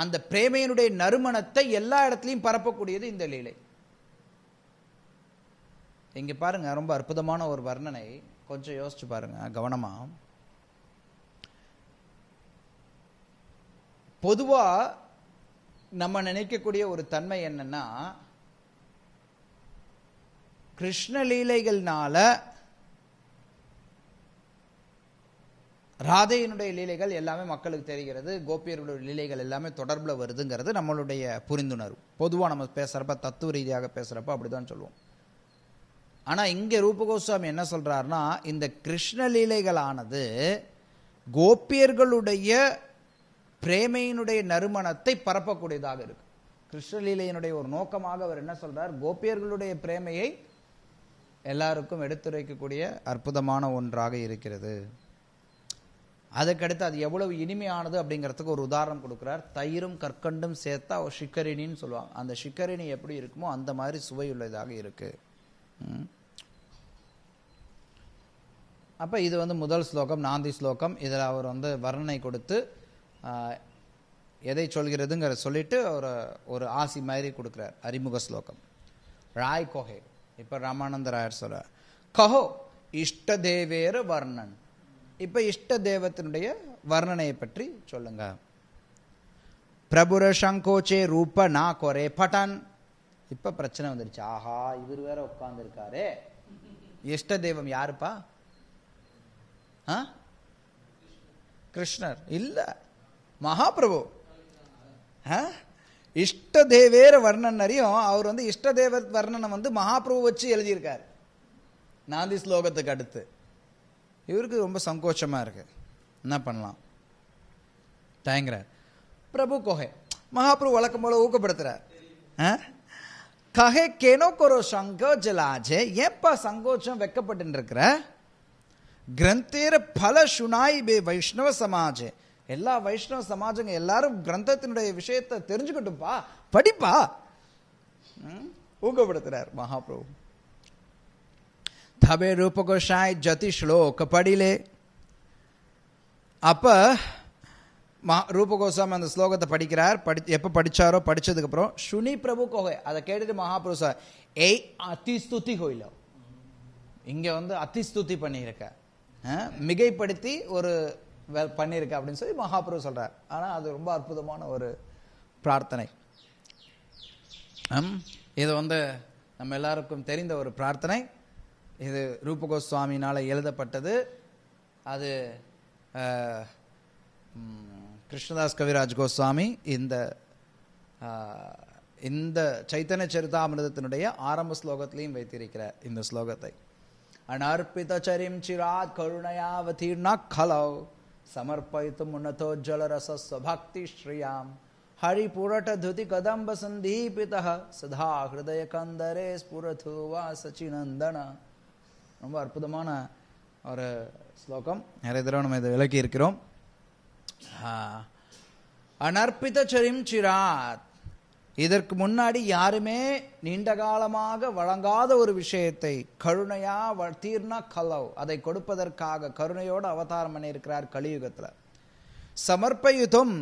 அந்த பிரேமையினுடைய நறுமணத்தை எல்லா இடத்துலையும் பரப்பக்கூடியது இந்த லீலை இங்கே பாருங்க ரொம்ப அற்புதமான ஒரு வர்ணனை கொஞ்சம் யோசிச்சு பாருங்க கவனமாக பொதுவாக நம்ம நினைக்கக்கூடிய ஒரு தன்மை என்னன்னா கிருஷ்ணலீலைகள்னால ராதையினுடைய லீலைகள் எல்லாமே மக்களுக்கு தெரிகிறது கோபியர்களுடைய லீலைகள் எல்லாமே தொடர்பில் வருதுங்கிறது நம்மளுடைய புரிந்துணர்வு பொதுவாக நம்ம பேசுகிறப்ப தத்துவ ரீதியாக பேசுகிறப்ப அப்படி தான் சொல்லுவோம் ஆனால் இங்கே ரூபகோஸ்வாமி என்ன சொல்கிறாருன்னா இந்த கிருஷ்ண லீலைகளானது கோபியர்களுடைய பிரேமையினுடைய நறுமணத்தை பரப்பக்கூடியதாக இருக்கு கிருஷ்ணலீலையினுடைய ஒரு நோக்கமாக அவர் என்ன சொல்றார் கோபியர்களுடைய பிரேமையை எல்லாருக்கும் எடுத்துரைக்கக்கூடிய அற்புதமான ஒன்றாக இருக்கிறது அதுக்கடுத்து அது எவ்வளவு இனிமையானது அப்படிங்கிறதுக்கு ஒரு உதாரணம் கொடுக்குறார் தயிரும் கற்கண்டும் சேர்த்தா ஒரு ஷிக்கரிணின்னு சொல்லுவாங்க அந்த ஷிக்கரிணி எப்படி இருக்குமோ அந்த மாதிரி சுவையுள்ளதாக இருக்கு அப்போ இது வந்து முதல் ஸ்லோகம் நாந்தி ஸ்லோகம் இதில் அவர் வந்து வர்ணனை கொடுத்து எதை சொல்கிறதுங்கிற சொல்லிட்டு ஒரு ஒரு ஆசி மாதிரி கொடுக்குறார் அறிமுக ஸ்லோகம் ராய் கோஹே இப்போ ராமானந்த ராயர் சொல்கிறார் கஹோ இஷ்ட தேவேர வர்ணன் இப்போ இஷ்ட தேவத்தினுடைய வர்ணனையை பற்றி சொல்லுங்க பிரபுர சங்கோச்சே ரூப நா கொரே பட்டான் இப்போ பிரச்சனை வந்துருச்சு ஆஹா இவர் வேற உட்காந்துருக்காரே இஷ்ட தெய்வம் யாருப்பா ஆ கிருஷ்ணர் இல்லை மகாபிரபு இஷ்ட தேவேர வர்ணன் அறியும் அவர் வந்து இஷ்ட வர்ணனை வந்து மகாபிரபு வச்சு எழுதியிருக்கார் நாந்தி ஸ்லோகத்துக்கு அடுத்து இவருக்கு ரொம்ப சங்கோச்சமாக இருக்கு என்ன பண்ணலாம் தயங்குறார் பிரபு கொகை மகாபிரபு வழக்கம் போல ஊக்கப்படுத்துறார் ஆ கஹே கேனோ கொரோ சங்கோஜலாஜே ஏப்பா சங்கோச்சம் வெக்கப்பட்டு இருக்கிற கிரந்தேர பல சுனாய் பே வைஷ்ணவ சமாஜே எல்லா வைஷ்ணவ சமாஜங்க எல்லாரும் கிரந்தத்தினுடைய விஷயத்தை தெரிஞ்சுக்கட்டும்பா படிப்பா ஊக்கப்படுத்துறார் மகாபிரபு தபே ரூபகோஷாய் ஜதி ஸ்லோக படிலே அப்போ மா ரூபகோசாமி அந்த ஸ்லோகத்தை படிக்கிறார் படி எப்போ படித்தாரோ அப்புறம் சுனி பிரபு கோகை அதை கேட்டுட்டு மகாபிரபு சார் ஏய் அதிஸ்துதி கோயிலோ இங்கே வந்து அதிஸ்துதி பண்ணியிருக்க மிகைப்படுத்தி ஒரு வே பண்ணியிருக்கேன் அப்படின்னு சொல்லி மகாபிரபு சொல்கிறார் ஆனால் அது ரொம்ப அற்புதமான ஒரு பிரார்த்தனை இது வந்து நம்ம எல்லாருக்கும் தெரிந்த ஒரு பிரார்த்தனை இது ரூபகோஸ்வாமினால் எழுதப்பட்டது அது கிருஷ்ணதாஸ் கவிராஜ் கோஸ்வாமி இந்த இந்த சைத்தன்ய சரிதாமிரதத்தினுடைய ஆரம்ப ஸ்லோகத்திலையும் வைத்திருக்கிறார் இந்த ஸ்லோகத்தை அனர்ப்பித சரிம் சிராத் கருணையாவதீர்ணா கலோ समर्पयितुमुन्नतोज्ज्वलरसस्वभक्तिश्रियां हरिपुरटधुतिकदम्बसन्धीपितः सदा हृदयकन्दरे स्फुरथो वा सचिनन्दन ரொம்ப அற்புதமான ஒரு ஸ்லோகம் நிறைய தடவை நம்ம இதை விளக்கியிருக்கிறோம் அனர்ப்பித சரிம் சிராத் இதற்கு முன்னாடி யாருமே நீண்ட காலமாக வழங்காத ஒரு விஷயத்தை கருணையா தீர்ண கலவ் அதை கொடுப்பதற்காக கருணையோடு அவதாரம் பண்ணியிருக்கிறார் கலியுகத்தில் சமர்ப்பயுதம்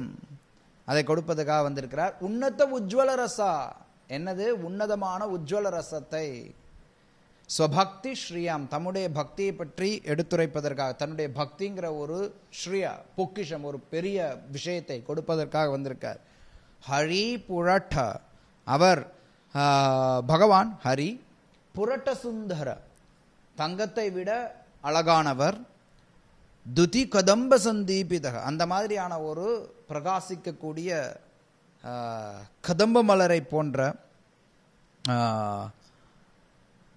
அதை கொடுப்பதற்காக வந்திருக்கிறார் உன்னத உஜ்வல ரசா என்னது உன்னதமான உஜ்வல ரசத்தை ஸ்வபக்தி ஸ்ரீயாம் தம்முடைய பக்தியை பற்றி எடுத்துரைப்பதற்காக தன்னுடைய பக்திங்கிற ஒரு ஸ்ரீயா பொக்கிஷம் ஒரு பெரிய விஷயத்தை கொடுப்பதற்காக வந்திருக்கார் ஹரி புரட்ட அவர் பகவான் ஹரி புரட்ட சுந்தர தங்கத்தை விட அழகானவர் துதி கதம்ப சந்தீபிதக அந்த மாதிரியான ஒரு பிரகாசிக்கக்கூடிய கதம்ப மலரை போன்ற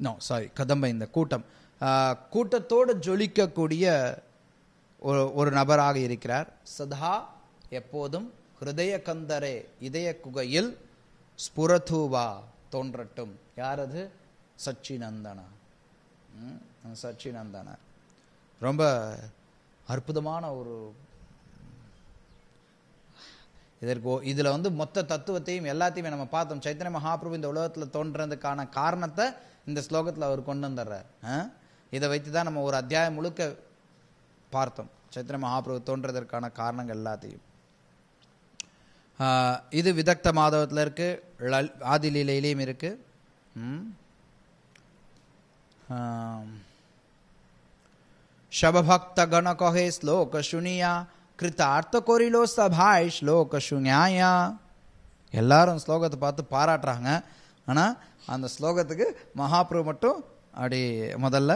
நோ சாரி கதம்ப இந்த கூட்டம் கூட்டத்தோடு ஜொலிக்கக்கூடிய ஒரு ஒரு நபராக இருக்கிறார் சதா எப்போதும் ஹிருதய கந்தரே இதய குகையில் ஸ்புரதூவா தோன்றட்டும் யாரது சச்சிநந்தனா சச்சிநந்தன ரொம்ப அற்புதமான ஒரு இதற்கு இதில் வந்து மொத்த தத்துவத்தையும் எல்லாத்தையுமே நம்ம பார்த்தோம் சைத்தன்ய மகாபிரபு இந்த உலகத்தில் தோன்றதுக்கான காரணத்தை இந்த ஸ்லோகத்தில் அவர் கொண்டு வந்துடுறார் இதை வைத்து தான் நம்ம ஒரு அத்தியாயம் முழுக்க பார்த்தோம் சைத்தன்ய மகாபிரபு தோன்றதற்கான காரணங்கள் எல்லாத்தையும் இது விதக்த மாதவத்தில் இருக்குது லல் லீலையிலையும் இருக்குது શબભક્ત ஸ்லோக કહે શ્લોક શૂન્યા கிருத்தார்த்த கோரிலோ சபாய் ஸ்லோக சுனியாயா எல்லாரும் ஸ்லோகத்தை பார்த்து பாராட்டுறாங்க ஆனால் அந்த ஸ்லோகத்துக்கு மகாபுரு மட்டும் அப்படி முதல்ல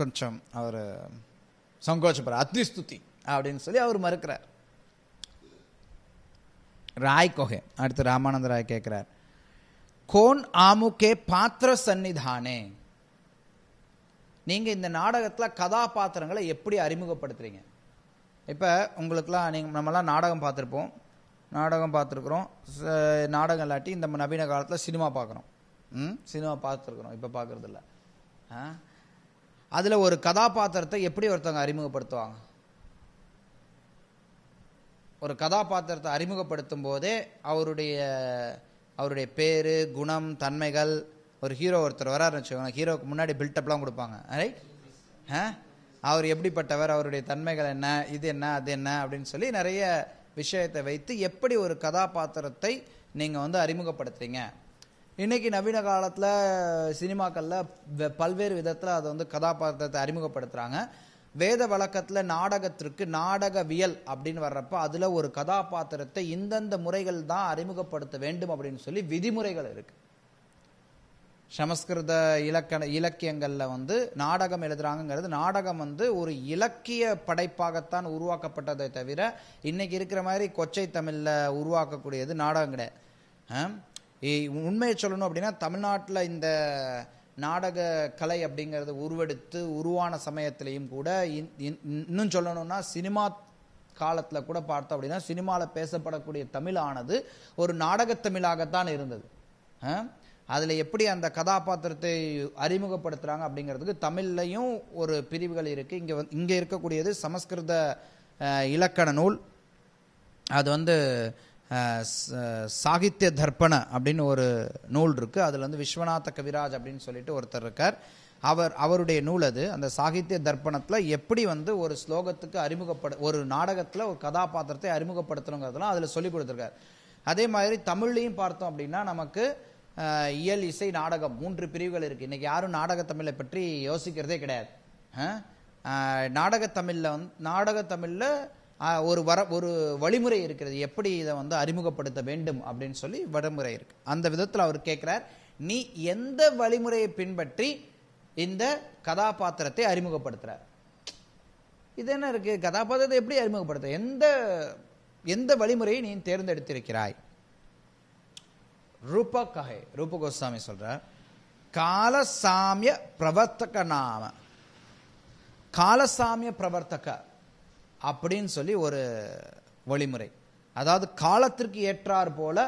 கொஞ்சம் அவர் சங்கோச்சப்படுற அத்திஸ்துதி அப்படின்னு சொல்லி அவர் மறுக்கிறார் ராய் கொகே அடுத்து ராமானந்த ராய் கேட்குறார் கோன் ஆமுகே பாத்திர சன்னிதானே நீங்கள் இந்த நாடகத்தில் கதாபாத்திரங்களை எப்படி அறிமுகப்படுத்துறீங்க இப்போ உங்களுக்குலாம் நீங்கள் நம்மலாம் நாடகம் பார்த்துருப்போம் நாடகம் பார்த்துருக்குறோம் நாடகம் இல்லாட்டி இந்த நவீன காலத்தில் சினிமா பார்க்குறோம் ம் சினிமா பார்த்துருக்குறோம் இப்போ பார்க்குறதில்ல அதில் ஒரு கதாபாத்திரத்தை எப்படி ஒருத்தவங்க அறிமுகப்படுத்துவாங்க ஒரு கதாபாத்திரத்தை அறிமுகப்படுத்தும் போதே அவருடைய அவருடைய பேர் குணம் தன்மைகள் ஒரு ஹீரோ ஒருத்தர் வராருன்னு வச்சுக்கோங்க ஹீரோவுக்கு முன்னாடி பில்டப்லாம் கொடுப்பாங்க ரைட் அவர் எப்படிப்பட்டவர் அவருடைய தன்மைகள் என்ன இது என்ன அது என்ன அப்படின்னு சொல்லி நிறைய விஷயத்தை வைத்து எப்படி ஒரு கதாபாத்திரத்தை நீங்கள் வந்து அறிமுகப்படுத்துறீங்க இன்றைக்கி நவீன காலத்தில் சினிமாக்களில் பல்வேறு விதத்தில் அதை வந்து கதாபாத்திரத்தை அறிமுகப்படுத்துகிறாங்க வேத வழக்கத்தில் நாடகத்திற்கு நாடகவியல் அப்படின்னு வர்றப்ப அதில் ஒரு கதாபாத்திரத்தை இந்தந்த முறைகள் தான் அறிமுகப்படுத்த வேண்டும் அப்படின்னு சொல்லி விதிமுறைகள் இருக்குது சமஸ்கிருத இலக்கண இலக்கியங்களில் வந்து நாடகம் எழுதுகிறாங்கிறது நாடகம் வந்து ஒரு இலக்கிய படைப்பாகத்தான் உருவாக்கப்பட்டதை தவிர இன்றைக்கி இருக்கிற மாதிரி கொச்சை தமிழில் உருவாக்கக்கூடியது நாடகம் கிடையாது உண்மையை சொல்லணும் அப்படின்னா தமிழ்நாட்டில் இந்த நாடக கலை அப்படிங்கிறது உருவெடுத்து உருவான சமயத்திலையும் கூட இன்னும் சொல்லணும்னா சினிமா காலத்தில் கூட பார்த்தோம் அப்படின்னா சினிமாவில் பேசப்படக்கூடிய தமிழானது ஒரு நாடகத் தமிழாகத்தான் இருந்தது அதில் எப்படி அந்த கதாபாத்திரத்தை அறிமுகப்படுத்துகிறாங்க அப்படிங்கிறதுக்கு தமிழ்லையும் ஒரு பிரிவுகள் இருக்குது இங்கே வந் இங்கே இருக்கக்கூடியது சமஸ்கிருத இலக்கண நூல் அது வந்து சாகித்ய தர்ப்பண அப்படின்னு ஒரு நூல் இருக்குது அதில் வந்து விஸ்வநாத கவிராஜ் அப்படின்னு சொல்லிட்டு ஒருத்தர் இருக்கார் அவர் அவருடைய நூல் அது அந்த சாகித்ய தர்ப்பணத்தில் எப்படி வந்து ஒரு ஸ்லோகத்துக்கு அறிமுகப்படு ஒரு நாடகத்தில் ஒரு கதாபாத்திரத்தை அறிமுகப்படுத்தணுங்கிறதெல்லாம் அதில் சொல்லி கொடுத்துருக்கார் அதே மாதிரி தமிழ்லையும் பார்த்தோம் அப்படின்னா நமக்கு இயல் இசை நாடகம் மூன்று பிரிவுகள் இருக்குது இன்றைக்கி யாரும் நாடக தமிழை பற்றி யோசிக்கிறதே கிடையாது நாடகத்தமிழில் வந்து நாடகத்தமிழில் ஒரு வர ஒரு வழிமுறை இருக்கிறது எப்படி இதை வந்து அறிமுகப்படுத்த வேண்டும் அப்படின்னு சொல்லி வழிமுறை இருக்கு அந்த விதத்தில் அவர் கேட்குறார் நீ எந்த வழிமுறையை பின்பற்றி இந்த கதாபாத்திரத்தை அறிமுகப்படுத்துகிறார் இது என்ன இருக்குது கதாபாத்திரத்தை எப்படி அறிமுகப்படுத்த எந்த எந்த வழிமுறையை நீ தேர்ந்தெடுத்திருக்கிறாய் ரூபா கஹே ரூப கோஸ்வாமி சொல்கிறார் காலசாமிய பிரவர்த்தக நாம காலசாமிய பிரவர்த்தக அப்படின்னு சொல்லி ஒரு வழிமுறை அதாவது காலத்திற்கு ஏற்றார் போல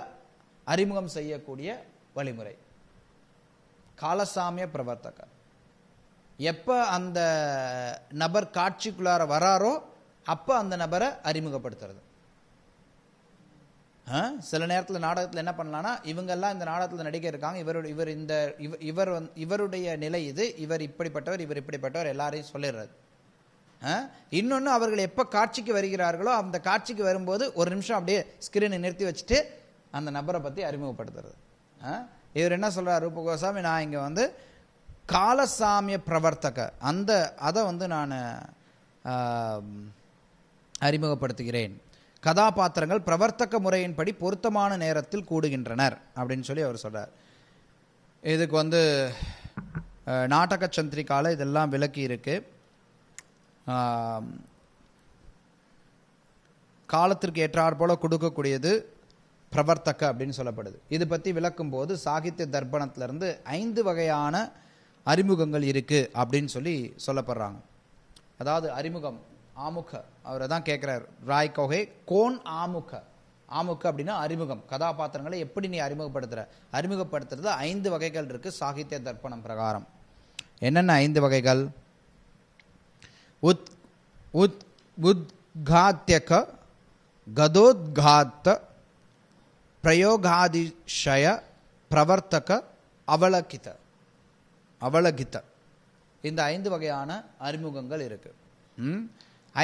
அறிமுகம் செய்யக்கூடிய வழிமுறை காலசாமிய பிரவர்த்தகர் எப்போ அந்த நபர் காட்சிக்குள்ளார வராரோ அப்போ அந்த நபரை அறிமுகப்படுத்துறது சில நேரத்தில் நாடகத்தில் என்ன பண்ணலான்னா இவங்கெல்லாம் இந்த நாடகத்தில் நடிக்க இருக்காங்க இவருடைய இவர் இந்த இவர் இவருடைய நிலை இது இவர் இப்படிப்பட்டவர் இவர் இப்படிப்பட்டவர் எல்லாரையும் சொல்லிடுறது இன்னொன்று அவர்கள் எப்போ காட்சிக்கு வருகிறார்களோ அந்த காட்சிக்கு வரும்போது ஒரு நிமிஷம் அப்படியே ஸ்க்ரீனை நிறுத்தி வச்சுட்டு அந்த நபரை பற்றி அறிமுகப்படுத்துறது இவர் என்ன சொல்கிறார் ரூபகோசாமி நான் இங்கே வந்து காலசாமிய பிரவர்த்தக அந்த அதை வந்து நான் அறிமுகப்படுத்துகிறேன் கதாபாத்திரங்கள் பிரவர்த்தக முறையின்படி பொருத்தமான நேரத்தில் கூடுகின்றனர் அப்படின்னு சொல்லி அவர் சொல்கிறார் இதுக்கு வந்து நாடக சந்திரிக்கால இதெல்லாம் விளக்கி இருக்குது காலத்திற்கு ஏற்றாற் போல கொடுக்கக்கூடியது பிரவர்த்தக அப்படின்னு சொல்லப்படுது இது பற்றி விளக்கும் போது சாகித்ய தர்ப்பணத்திலிருந்து ஐந்து வகையான அறிமுகங்கள் இருக்குது அப்படின்னு சொல்லி சொல்லப்படுறாங்க அதாவது அறிமுகம் ஆமுக அவரை தான் கேட்குறார் ராய் கோகை கோன் ஆமுக ஆமுக அப்படின்னா அறிமுகம் கதாபாத்திரங்களை எப்படி நீ அறிமுகப்படுத்துகிற அறிமுகப்படுத்துறது ஐந்து வகைகள் இருக்குது சாகித்ய தர்ப்பணம் பிரகாரம் என்னென்ன ஐந்து வகைகள் உத் உத் உத்காத்தியக கதோத்காத்த பிரயோகாதிஷய பிரவர்த்தக அவலகித அவலகித இந்த ஐந்து வகையான அறிமுகங்கள் இருக்குது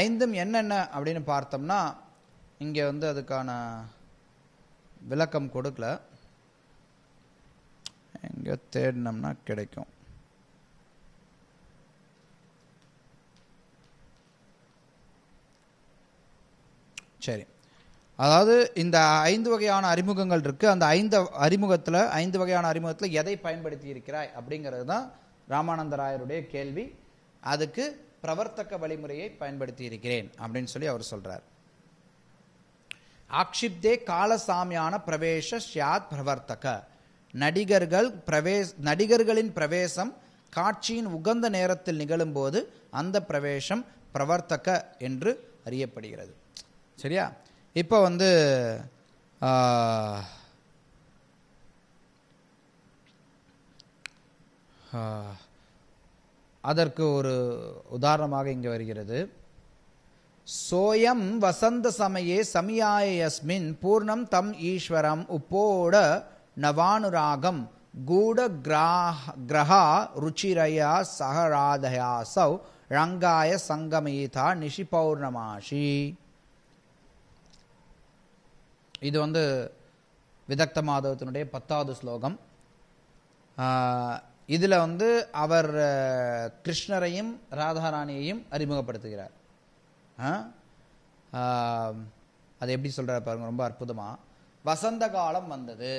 ஐந்தும் என்னென்ன அப்படின்னு பார்த்தோம்னா இங்கே வந்து அதுக்கான விளக்கம் கொடுக்கல இங்கே தேடினோம்னா கிடைக்கும் சரி அதாவது இந்த ஐந்து வகையான அறிமுகங்கள் இருக்குது அந்த ஐந்து அறிமுகத்தில் ஐந்து வகையான அறிமுகத்தில் எதை பயன்படுத்தி இருக்கிறாய் அப்படிங்கிறது தான் ராமானந்தராயருடைய கேள்வி அதுக்கு பிரவர்த்தக வழிமுறையை பயன்படுத்தி இருக்கிறேன் அப்படின்னு சொல்லி அவர் சொல்கிறார் ஆக்ஷிப்தே காலசாமியான பிரவேச ஷியாத் பிரவர்த்தக நடிகர்கள் பிரவே நடிகர்களின் பிரவேசம் காட்சியின் உகந்த நேரத்தில் நிகழும்போது அந்த பிரவேசம் பிரவர்த்தக என்று அறியப்படுகிறது சரியா இப்போ வந்து அதற்கு ஒரு உதாரணமாக இங்கே வருகிறது சோயம் வசந்த சமயே சமியாயஸ்மின் பூர்ணம் தம் ஈஸ்வரம் உப்போட நவானுராகம் கூட கிரகா ருச்சிரயா சகராதயாசௌ ரங்காய சங்கமேதா நிஷி பௌர்ணமாஷி இது வந்து விதக்த மாதவத்தினுடைய பத்தாவது ஸ்லோகம் இதில் வந்து அவர் கிருஷ்ணரையும் ராதாராணியையும் அறிமுகப்படுத்துகிறார் அது எப்படி சொல்கிறார் பாருங்க ரொம்ப அற்புதமாக வசந்த காலம் வந்தது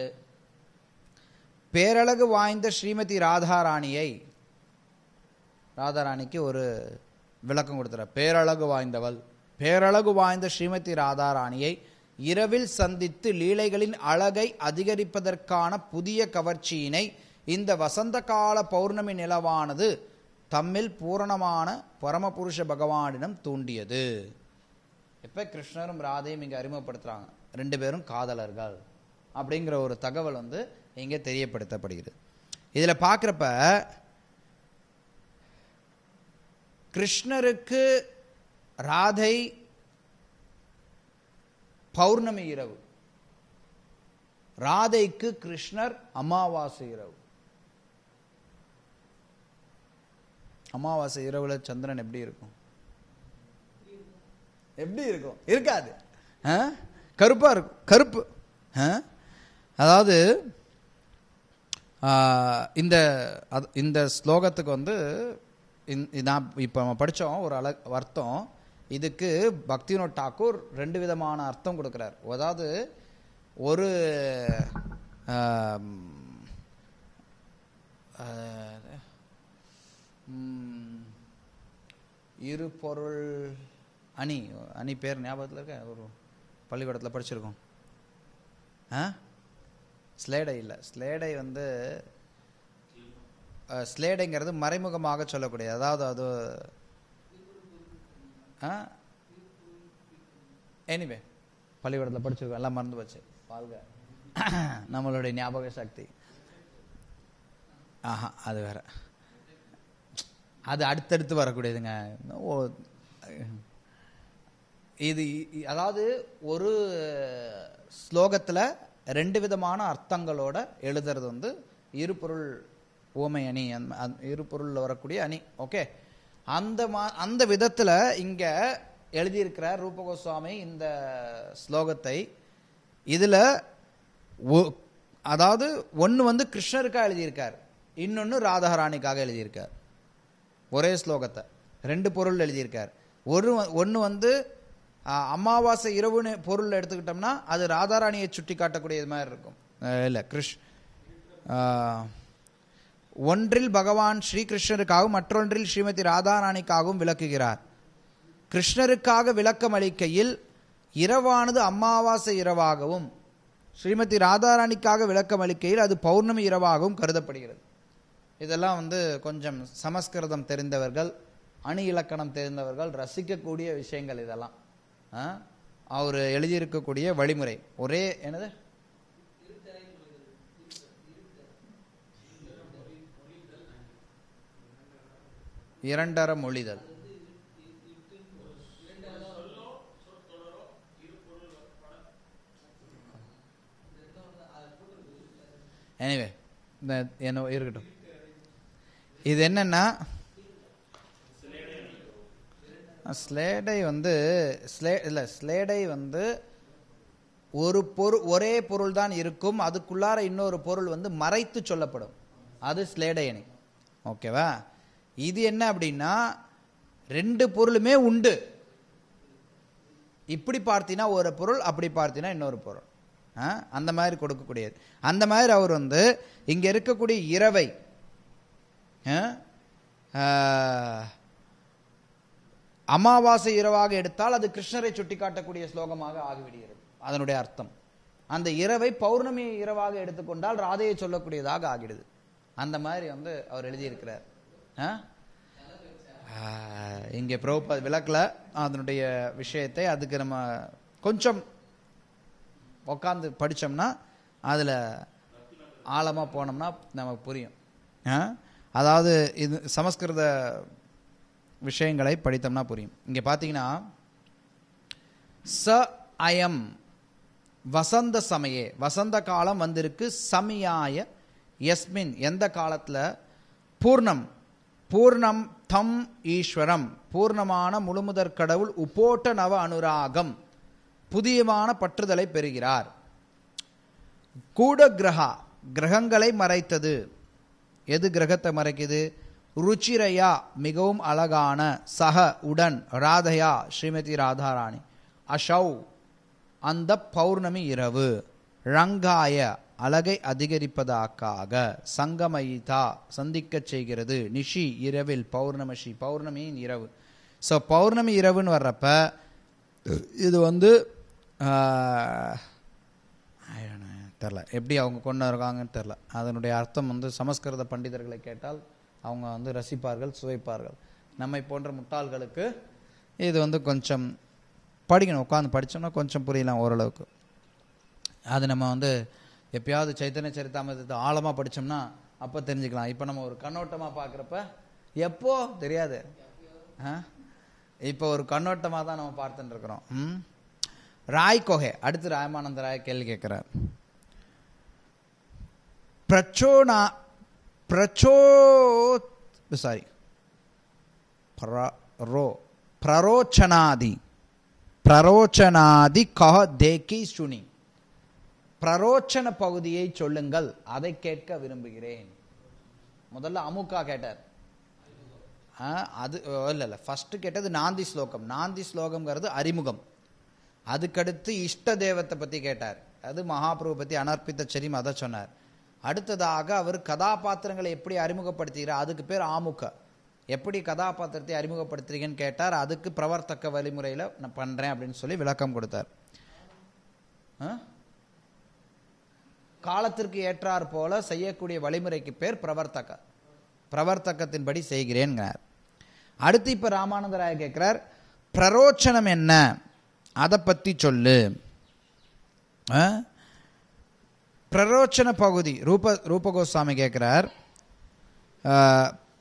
பேரழகு வாய்ந்த ஸ்ரீமதி ராதாராணியை ராதாராணிக்கு ஒரு விளக்கம் கொடுத்துறார் பேரழகு வாய்ந்தவள் பேரழகு வாய்ந்த ஸ்ரீமதி ராதாராணியை இரவில் சந்தித்து லீலைகளின் அழகை அதிகரிப்பதற்கான புதிய கவர்ச்சியினை இந்த வசந்த கால பௌர்ணமி நிலவானது தம்மில் பூரணமான பரமபுருஷ பகவானிடம் தூண்டியது இப்போ கிருஷ்ணரும் ராதையும் இங்கே அறிமுகப்படுத்துகிறாங்க ரெண்டு பேரும் காதலர்கள் அப்படிங்கிற ஒரு தகவல் வந்து இங்கே தெரியப்படுத்தப்படுகிறது இதில் பார்க்குறப்ப கிருஷ்ணருக்கு ராதை பௌர்ணமி இரவு ராதைக்கு கிருஷ்ணர் அமாவாசை இரவு அமாவாசை இரவுல சந்திரன் எப்படி இருக்கும் எப்படி இருக்கும் இருக்காது கருப்பாக இருக்கும் கருப்பு அதாவது இந்த இந்த ஸ்லோகத்துக்கு வந்து நான் இப்போ நம்ம படித்தோம் ஒரு அழ அர்த்தம் இதுக்கு பக்தினோ டாக்கூர் ரெண்டு விதமான அர்த்தம் கொடுக்குறார் அதாவது ஒரு இரு பொருள் அணி அணி பேர் ஞாபகத்தில் இருக்க ஒரு பள்ளிக்கூடத்தில் படிச்சிருக்கோம் ஆ ஸ்லேடை இல்லை ஸ்லேடை வந்து ஸ்லேடைங்கிறது மறைமுகமாக சொல்லக்கூடிய அதாவது அது ஆ எனிவே பள்ளிக்கூடத்தில் படிச்சிருக்கோம் எல்லாம் மறந்து போச்சு வாழ்க நம்மளுடைய ஞாபக சக்தி ஆஹா அது வேற அது அடுத்தடுத்து வரக்கூடியதுங்க ஓ இது அதாவது ஒரு ஸ்லோகத்தில் ரெண்டு விதமான அர்த்தங்களோட எழுதுறது வந்து இருபொருள் ஓமை அணி இருபொருளில் வரக்கூடிய அணி ஓகே அந்த மா அந்த விதத்தில் இங்கே எழுதியிருக்கிறார் ரூபகோஸ்வாமி இந்த ஸ்லோகத்தை இதில் அதாவது ஒன்று வந்து கிருஷ்ணருக்காக எழுதியிருக்கார் இன்னொன்று ராதாராணிக்காக எழுதியிருக்கார் ஒரே ஸ்லோகத்தை ரெண்டு பொருள் எழுதியிருக்கார் ஒரு ஒன்று வந்து அமாவாசை இரவுன்னு பொருள் எடுத்துக்கிட்டோம்னா அது ராதாராணியை சுட்டி காட்டக்கூடிய மாதிரி இருக்கும் இல்லை கிருஷ் ஒன்றில் பகவான் ஸ்ரீகிருஷ்ணருக்காகவும் மற்றொன்றில் ஸ்ரீமதி ராதாராணிக்காகவும் விளக்குகிறார் கிருஷ்ணருக்காக விளக்கம் அளிக்கையில் இரவானது அமாவாசை இரவாகவும் ஸ்ரீமதி ராதாராணிக்காக விளக்கம் அளிக்கையில் அது பௌர்ணமி இரவாகவும் கருதப்படுகிறது இதெல்லாம் வந்து கொஞ்சம் சமஸ்கிருதம் தெரிந்தவர்கள் அணி இலக்கணம் தெரிந்தவர்கள் ரசிக்கக்கூடிய விஷயங்கள் இதெல்லாம் அவர் எழுதியிருக்கக்கூடிய வழிமுறை ஒரே என்னது இரண்டர மொழிதல் எனிவே இந்த என்ன இருக்கட்டும் இது என்னென்னா ஸ்லேடை வந்து ஸ்லே இல்லை ஸ்லேடை வந்து ஒரு பொருள் ஒரே பொருள் தான் இருக்கும் அதுக்குள்ளார இன்னொரு பொருள் வந்து மறைத்து சொல்லப்படும் அது ஸ்லேடை அணி ஓகேவா இது என்ன அப்படின்னா ரெண்டு பொருளுமே உண்டு இப்படி பார்த்தீங்கன்னா ஒரு பொருள் அப்படி பார்த்தீங்கன்னா இன்னொரு பொருள் அந்த மாதிரி கொடுக்கக்கூடியது அந்த மாதிரி அவர் வந்து இங்கே இருக்கக்கூடிய இரவை அமாவாசை இரவாக எடுத்தால் அது கிருஷ்ணரை சுட்டிக்காட்டக்கூடிய ஸ்லோகமாக ஆகிவிடுகிறது அதனுடைய அர்த்தம் அந்த இரவை பௌர்ணமி இரவாக எடுத்துக்கொண்டால் ராதையை சொல்லக்கூடியதாக ஆகிடுது அந்த மாதிரி வந்து அவர் எழுதியிருக்கிறார் இங்கே பிரபுபா விளக்கில் அதனுடைய விஷயத்தை அதுக்கு நம்ம கொஞ்சம் உக்காந்து படித்தோம்னா அதில் ஆழமாக போனோம்னா நமக்கு புரியும் அதாவது இது சமஸ்கிருத விஷயங்களை படித்தோம்னா புரியும் இங்கே பார்த்தீங்கன்னா ச அயம் வசந்த சமயே வசந்த காலம் வந்திருக்கு சமயாய எஸ்மின் எந்த காலத்தில் பூர்ணம் பூர்ணம் தம் ஈஸ்வரம் பூர்ணமான முழுமுதற் கடவுள் உப்போட்ட நவ அனுராகம் புதியமான பற்றுதலை பெறுகிறார் கூட கிரகா கிரகங்களை மறைத்தது எது கிரகத்தை மறைக்குது ருச்சிரையா மிகவும் அழகான சக உடன் ராதையா ஸ்ரீமதி ராதாராணி அஷௌ அந்த பௌர்ணமி இரவு ரங்காய அழகை அதிகரிப்பதாக்காக சங்கமயிதா சந்திக்கச் செய்கிறது நிஷி இரவில் பௌர்ணமிஷி பௌர்ணமியின் இரவு ஸோ பௌர்ணமி இரவுன்னு வர்றப்ப இது வந்து தெரில எப்படி அவங்க கொண்டு இருக்காங்கன்னு தெரில அதனுடைய அர்த்தம் வந்து சமஸ்கிருத பண்டிதர்களை கேட்டால் அவங்க வந்து ரசிப்பார்கள் சுவைப்பார்கள் நம்மை போன்ற முட்டாள்களுக்கு இது வந்து கொஞ்சம் படிக்கணும் உட்காந்து படித்தோம்னா கொஞ்சம் புரியலாம் ஓரளவுக்கு அது நம்ம வந்து எப்பயாவது சைத்தன்ய சரித்தாமதத்தை ஆழமாக படித்தோம்னா அப்போ தெரிஞ்சுக்கலாம் இப்போ நம்ம ஒரு கண்ணோட்டமாக பார்க்குறப்ப எப்போ தெரியாது இப்போ ஒரு கண்ணோட்டமாக தான் நம்ம பார்த்துட்டு இருக்கிறோம் ம் ராய் கொகை அடுத்து ராயமானந்த ராய் கேள்வி கேட்குறார் பிரச்சோனா பிரச்சோ சாரி ரோ பிரரோச்சனாதி பிரரோச்சனாதி கஹ தேக்கி சுனி பிரரோச்சன பகுதியை சொல்லுங்கள் அதை கேட்க விரும்புகிறேன் முதல்ல அமுகா கேட்டார் அது இல்லை இல்லை ஃபஸ்ட்டு கேட்டது நாந்தி ஸ்லோகம் நாந்தி ஸ்லோகம்ங்கிறது அறிமுகம் அதுக்கடுத்து இஷ்ட தேவத்தை பற்றி கேட்டார் அது மகாபிரபு பற்றி அனர்ப்பித்த சரியும் அதை சொன்னார் அடுத்ததாக அவர் கதாபாத்திரங்களை எப்படி அறிமுகப்படுத்துகிறார் அதுக்கு பேர் ஆமுக எப்படி கதாபாத்திரத்தை அறிமுகப்படுத்துறீங்கன்னு கேட்டார் அதுக்கு பிரவர்த்தக்க வழிமுறையில் நான் பண்ணுறேன் அப்படின்னு சொல்லி விளக்கம் கொடுத்தார் ஆ காலத்திற்கு ஏற்றார் போல செய்யக்கூடிய வழிமுறைக்கு பேர் பிரவர்த்தக பிரவர்த்தகத்தின்படி செய்கிறேன் அடுத்து இப்போ ராமானந்தராய கேட்குறார் பிரரோச்சனம் என்ன அதை பற்றி சொல்லு பிரரோச்சன பகுதி ரூப ரூபகோஸ்வாமி கேட்குறார்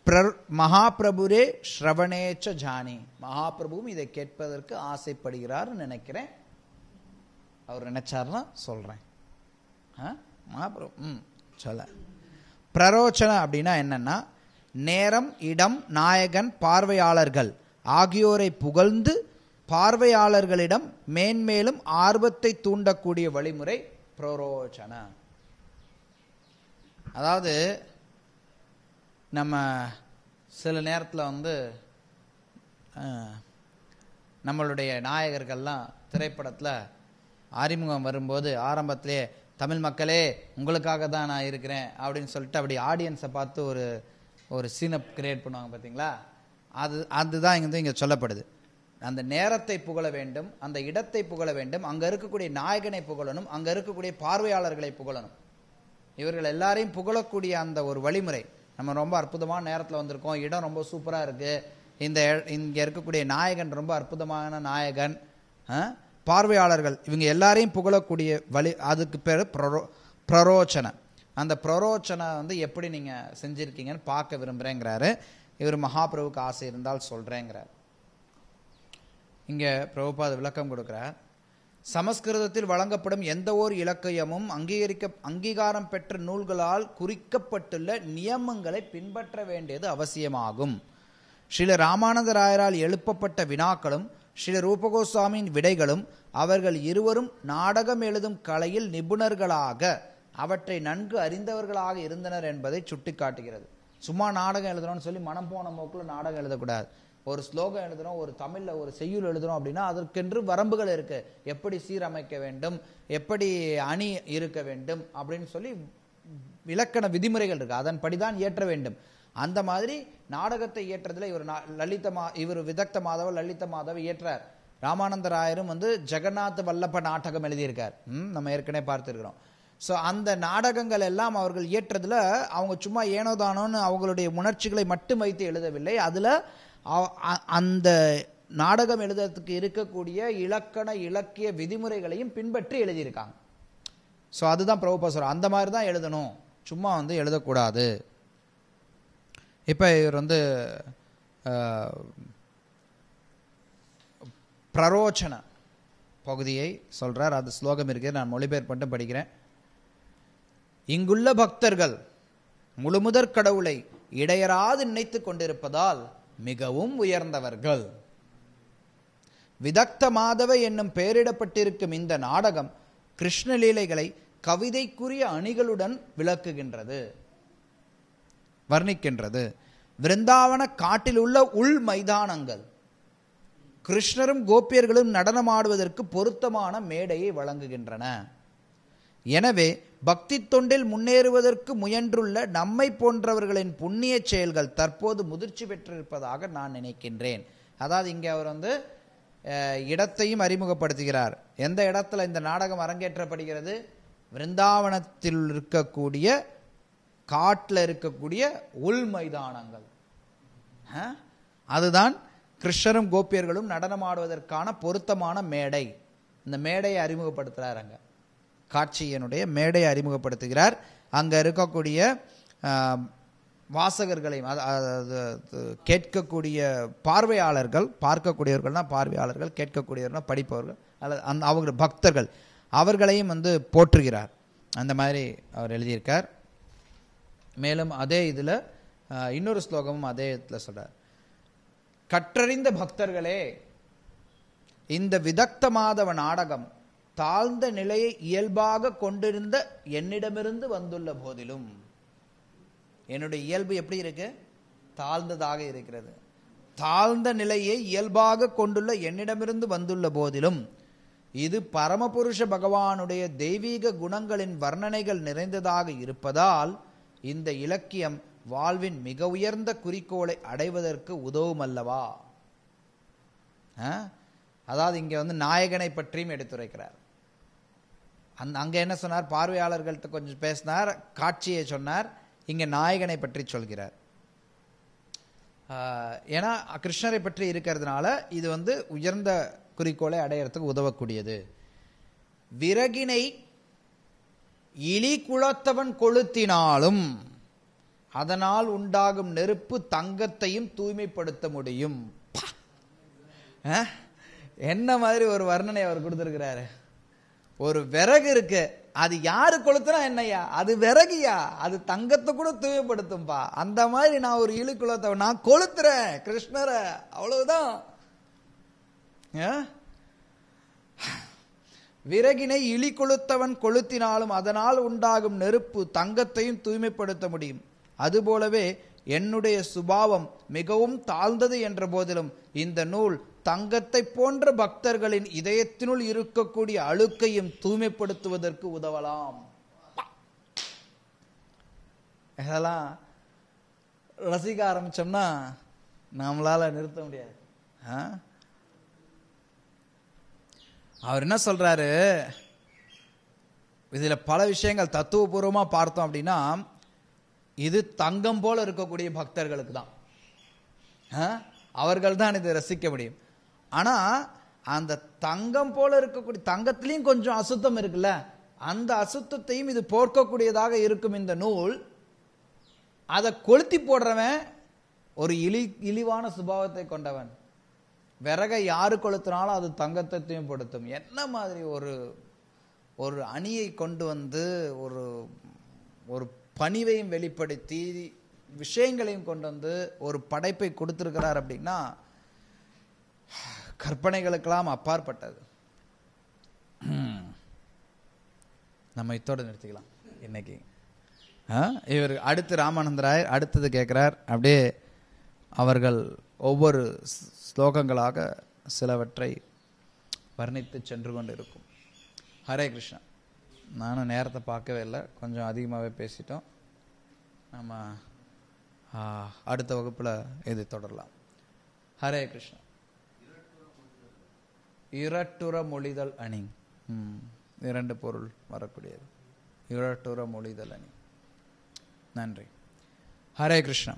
பிர மகாபிரபுரே ஸ்ரவணேச்ச ஜானி மகாபிரபுவும் இதை கேட்பதற்கு ஆசைப்படுகிறார்னு நினைக்கிறேன் அவர் நினைச்சார்னா சொல்கிறேன் ஆ மகாபிரபு ம் சொல்ல பிரரோச்சனம் அப்படின்னா என்னென்னா நேரம் இடம் நாயகன் பார்வையாளர்கள் ஆகியோரை புகழ்ந்து பார்வையாளர்களிடம் மேன்மேலும் ஆர்வத்தை தூண்டக்கூடிய வழிமுறை பிரரோச்சன அதாவது நம்ம சில நேரத்தில் வந்து நம்மளுடைய நாயகர்கள்லாம் திரைப்படத்தில் அறிமுகம் வரும்போது ஆரம்பத்திலே தமிழ் மக்களே உங்களுக்காக தான் நான் இருக்கிறேன் அப்படின்னு சொல்லிட்டு அப்படி ஆடியன்ஸை பார்த்து ஒரு ஒரு சீனப் கிரியேட் பண்ணுவாங்க பார்த்தீங்களா அது அதுதான் இங்கே வந்து இங்கே சொல்லப்படுது அந்த நேரத்தை புகழ வேண்டும் அந்த இடத்தை புகழ வேண்டும் அங்கே இருக்கக்கூடிய நாயகனை புகழணும் அங்கே இருக்கக்கூடிய பார்வையாளர்களை புகழணும் இவர்கள் எல்லாரையும் புகழக்கூடிய அந்த ஒரு வழிமுறை நம்ம ரொம்ப அற்புதமான நேரத்தில் வந்திருக்கோம் இடம் ரொம்ப சூப்பராக இருக்குது இந்த இங்கே இருக்கக்கூடிய நாயகன் ரொம்ப அற்புதமான நாயகன் பார்வையாளர்கள் இவங்க எல்லாரையும் புகழக்கூடிய வழி அதுக்கு பேர் ப்ரரோ பிரரோச்சனை அந்த பிரரோச்சனை வந்து எப்படி நீங்கள் செஞ்சுருக்கீங்கன்னு பார்க்க விரும்புகிறேங்கிறாரு இவர் மகாபிரபுக்கு ஆசை இருந்தால் சொல்கிறேங்கிறார் இங்கே பிரபுபாத் விளக்கம் கொடுக்குறார் சமஸ்கிருதத்தில் வழங்கப்படும் எந்த ஒரு இலக்கியமும் அங்கீகரிக்க அங்கீகாரம் பெற்ற நூல்களால் குறிக்கப்பட்டுள்ள நியமங்களை பின்பற்ற வேண்டியது அவசியமாகும் ஸ்ரீல ராமானந்த ராயரால் எழுப்பப்பட்ட வினாக்களும் ஸ்ரீ ரூபகோஸ்வாமியின் விடைகளும் அவர்கள் இருவரும் நாடகம் எழுதும் கலையில் நிபுணர்களாக அவற்றை நன்கு அறிந்தவர்களாக இருந்தனர் என்பதை சுட்டிக்காட்டுகிறது சும்மா நாடகம் எழுதுறோம்னு சொல்லி மனம் போன போக்கில் நாடகம் எழுதக்கூடாது ஒரு ஸ்லோகம் எழுதுகிறோம் ஒரு தமிழில் ஒரு செய்யுள் எழுதுகிறோம் அப்படின்னா அதற்கென்று வரம்புகள் இருக்குது எப்படி சீரமைக்க வேண்டும் எப்படி அணி இருக்க வேண்டும் அப்படின்னு சொல்லி இலக்கண விதிமுறைகள் இருக்குது அதன்படி தான் இயற்ற வேண்டும் அந்த மாதிரி நாடகத்தை இயற்றதில் இவர் லலித மா இவர் விதக்த மாதவ லலித மாதவ இயற்றார் ராமானந்த ராயரும் வந்து ஜெகநாத் வல்லப்ப நாடகம் எழுதியிருக்கார் நம்ம ஏற்கனவே பார்த்துருக்கிறோம் ஸோ அந்த நாடகங்கள் எல்லாம் அவர்கள் இயற்றதில் அவங்க சும்மா ஏனோதானோன்னு அவங்களுடைய உணர்ச்சிகளை மட்டும் வைத்து எழுதவில்லை அதில் அந்த நாடகம் எழுதுறதுக்கு இருக்கக்கூடிய இலக்கண இலக்கிய விதிமுறைகளையும் பின்பற்றி எழுதியிருக்காங்க ஸோ அதுதான் பிரபுபா அந்த மாதிரி தான் எழுதணும் சும்மா வந்து எழுதக்கூடாது இப்போ இவர் வந்து பிரரோச்சன பகுதியை சொல்கிறார் அது ஸ்லோகம் இருக்குது நான் மொழிபெயர்ப்பட்டு படிக்கிறேன் இங்குள்ள பக்தர்கள் முழுமுதற் கடவுளை இடையராது நினைத்து கொண்டிருப்பதால் மிகவும் உயர்ந்தவர்கள் விதக்த மாதவ என்னும் பெயரிடப்பட்டிருக்கும் இந்த நாடகம் கிருஷ்ணலீலைகளை கவிதைக்குரிய அணிகளுடன் விளக்குகின்றது வர்ணிக்கின்றது விருந்தாவன காட்டில் உள்ள உள் மைதானங்கள் கிருஷ்ணரும் கோபியர்களும் நடனமாடுவதற்கு பொருத்தமான மேடையை வழங்குகின்றன எனவே பக்தி தொண்டில் முன்னேறுவதற்கு முயன்றுள்ள நம்மை போன்றவர்களின் புண்ணிய செயல்கள் தற்போது முதிர்ச்சி பெற்றிருப்பதாக நான் நினைக்கின்றேன் அதாவது இங்கே அவர் வந்து இடத்தையும் அறிமுகப்படுத்துகிறார் எந்த இடத்துல இந்த நாடகம் அரங்கேற்றப்படுகிறது விருந்தாவனத்தில் இருக்கக்கூடிய காட்டில் இருக்கக்கூடிய உள் மைதானங்கள் அதுதான் கிருஷ்ணரும் கோபியர்களும் நடனமாடுவதற்கான பொருத்தமான மேடை இந்த மேடையை அறிமுகப்படுத்துகிறார் அங்கே காட்சியனுடைய மேடையை அறிமுகப்படுத்துகிறார் அங்கே இருக்கக்கூடிய வாசகர்களையும் அது கேட்கக்கூடிய பார்வையாளர்கள் பார்க்கக்கூடியவர்கள்னா பார்வையாளர்கள் கேட்கக்கூடியவர்கள்னா படிப்பவர்கள் அல்லது அந் அவங்க பக்தர்கள் அவர்களையும் வந்து போற்றுகிறார் அந்த மாதிரி அவர் எழுதியிருக்கார் மேலும் அதே இதில் இன்னொரு ஸ்லோகமும் அதே இதில் சொல்கிறார் கற்றறிந்த பக்தர்களே இந்த விதக்த மாதவ நாடகம் தாழ்ந்த நிலையை இயல்பாக கொண்டிருந்த என்னிடமிருந்து வந்துள்ள போதிலும் என்னுடைய இயல்பு எப்படி இருக்கு தாழ்ந்ததாக இருக்கிறது தாழ்ந்த நிலையை இயல்பாக கொண்டுள்ள என்னிடமிருந்து வந்துள்ள போதிலும் இது பரமபுருஷ பகவானுடைய தெய்வீக குணங்களின் வர்ணனைகள் நிறைந்ததாக இருப்பதால் இந்த இலக்கியம் வாழ்வின் மிக உயர்ந்த குறிக்கோளை அடைவதற்கு உதவும் அல்லவா அதாவது இங்கே வந்து நாயகனை பற்றியும் எடுத்துரைக்கிறார் அந் அங்கே என்ன சொன்னார் பார்வையாளர்கள்ட்ட கொஞ்சம் பேசினார் காட்சியை சொன்னார் இங்கே நாயகனை பற்றி சொல்கிறார் ஏன்னா கிருஷ்ணரை பற்றி இருக்கிறதுனால இது வந்து உயர்ந்த குறிக்கோளை அடையிறதுக்கு உதவக்கூடியது விறகினை இலி குளத்தவன் கொளுத்தினாலும் அதனால் உண்டாகும் நெருப்பு தங்கத்தையும் தூய்மைப்படுத்த முடியும் என்ன மாதிரி ஒரு வர்ணனை அவர் கொடுத்துருக்கிறாரு ஒரு விறகு இருக்கு அது யாரு கொளுத்துனா என்னையா அது விறகியா அது தங்கத்தை கூட தூயப்படுத்தும்பா அந்த மாதிரி நான் ஒரு இழு குலத்தை நான் கொளுத்துறேன் கிருஷ்ணரை அவ்வளவுதான் விறகினை இழி கொளுத்தவன் கொளுத்தினாலும் அதனால் உண்டாகும் நெருப்பு தங்கத்தையும் தூய்மைப்படுத்த முடியும் அதுபோலவே என்னுடைய சுபாவம் மிகவும் தாழ்ந்தது என்ற போதிலும் இந்த நூல் தங்கத்தை போன்ற பக்தர்களின் இதயத்தினுள் இருக்கக்கூடிய அழுக்கையும் தூய்மைப்படுத்துவதற்கு உதவலாம் இதெல்லாம் ரசிக்க ஆரம்பித்தோம்னா நம்மளால் நிறுத்த முடியாது ஆ அவர் என்ன சொல்கிறாரு இதில் பல விஷயங்கள் தத்துவபூர்வமாக பார்த்தோம் அப்படின்னா இது தங்கம் போல் இருக்கக்கூடிய பக்தர்களுக்கு தான் அவர்கள் தான் இதை ரசிக்க முடியும் ஆனால் அந்த தங்கம் போல் இருக்கக்கூடிய தங்கத்துலேயும் கொஞ்சம் அசுத்தம் இருக்குல்ல அந்த அசுத்தத்தையும் இது போர்க்கக்கூடியதாக இருக்கும் இந்த நூல் அதை கொளுத்தி போடுறவன் ஒரு இழி இழிவான சுபாவத்தை கொண்டவன் விறகை யாரு கொளுத்தினாலும் அது தங்கத்தை தூய்மைப்படுத்தும் என்ன மாதிரி ஒரு ஒரு அணியை கொண்டு வந்து ஒரு ஒரு பணிவையும் வெளிப்படுத்தி விஷயங்களையும் கொண்டு வந்து ஒரு படைப்பை கொடுத்துருக்கிறார் அப்படின்னா கற்பனைகளுக்கெல்லாம் அப்பாற்பட்டது <clears throat> நம்ம இத்தோடு நிறுத்திக்கலாம் இன்னைக்கு இவர் அடுத்து ராமானந்தராயர் அடுத்தது கேட்குறார் அப்படியே அவர்கள் ஒவ்வொரு ஸ்லோகங்களாக சிலவற்றை வர்ணித்து சென்று கொண்டு இருக்கும் ஹரே கிருஷ்ணா நானும் நேரத்தை பார்க்கவே இல்லை கொஞ்சம் அதிகமாகவே பேசிட்டோம் நம்ம அடுத்த வகுப்பில் இது தொடரலாம் ஹரே கிருஷ்ணா இரட்டுற மொழிதல் அணி இரண்டு பொருள் வரக்கூடியது இரட்டுற மொழிதல் அணி நன்றி ஹரே கிருஷ்ணா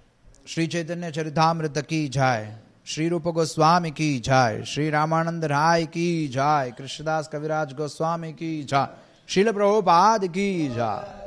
ஸ்ரீ சைதன்ய சரிதாமிருத்த கி ஜாய் श्री रूप गोस्वामी की जय श्री रामानंद राय की जय कृष्णदास कविराज गोस्वामी की जय शिल प्रभुपाद की जय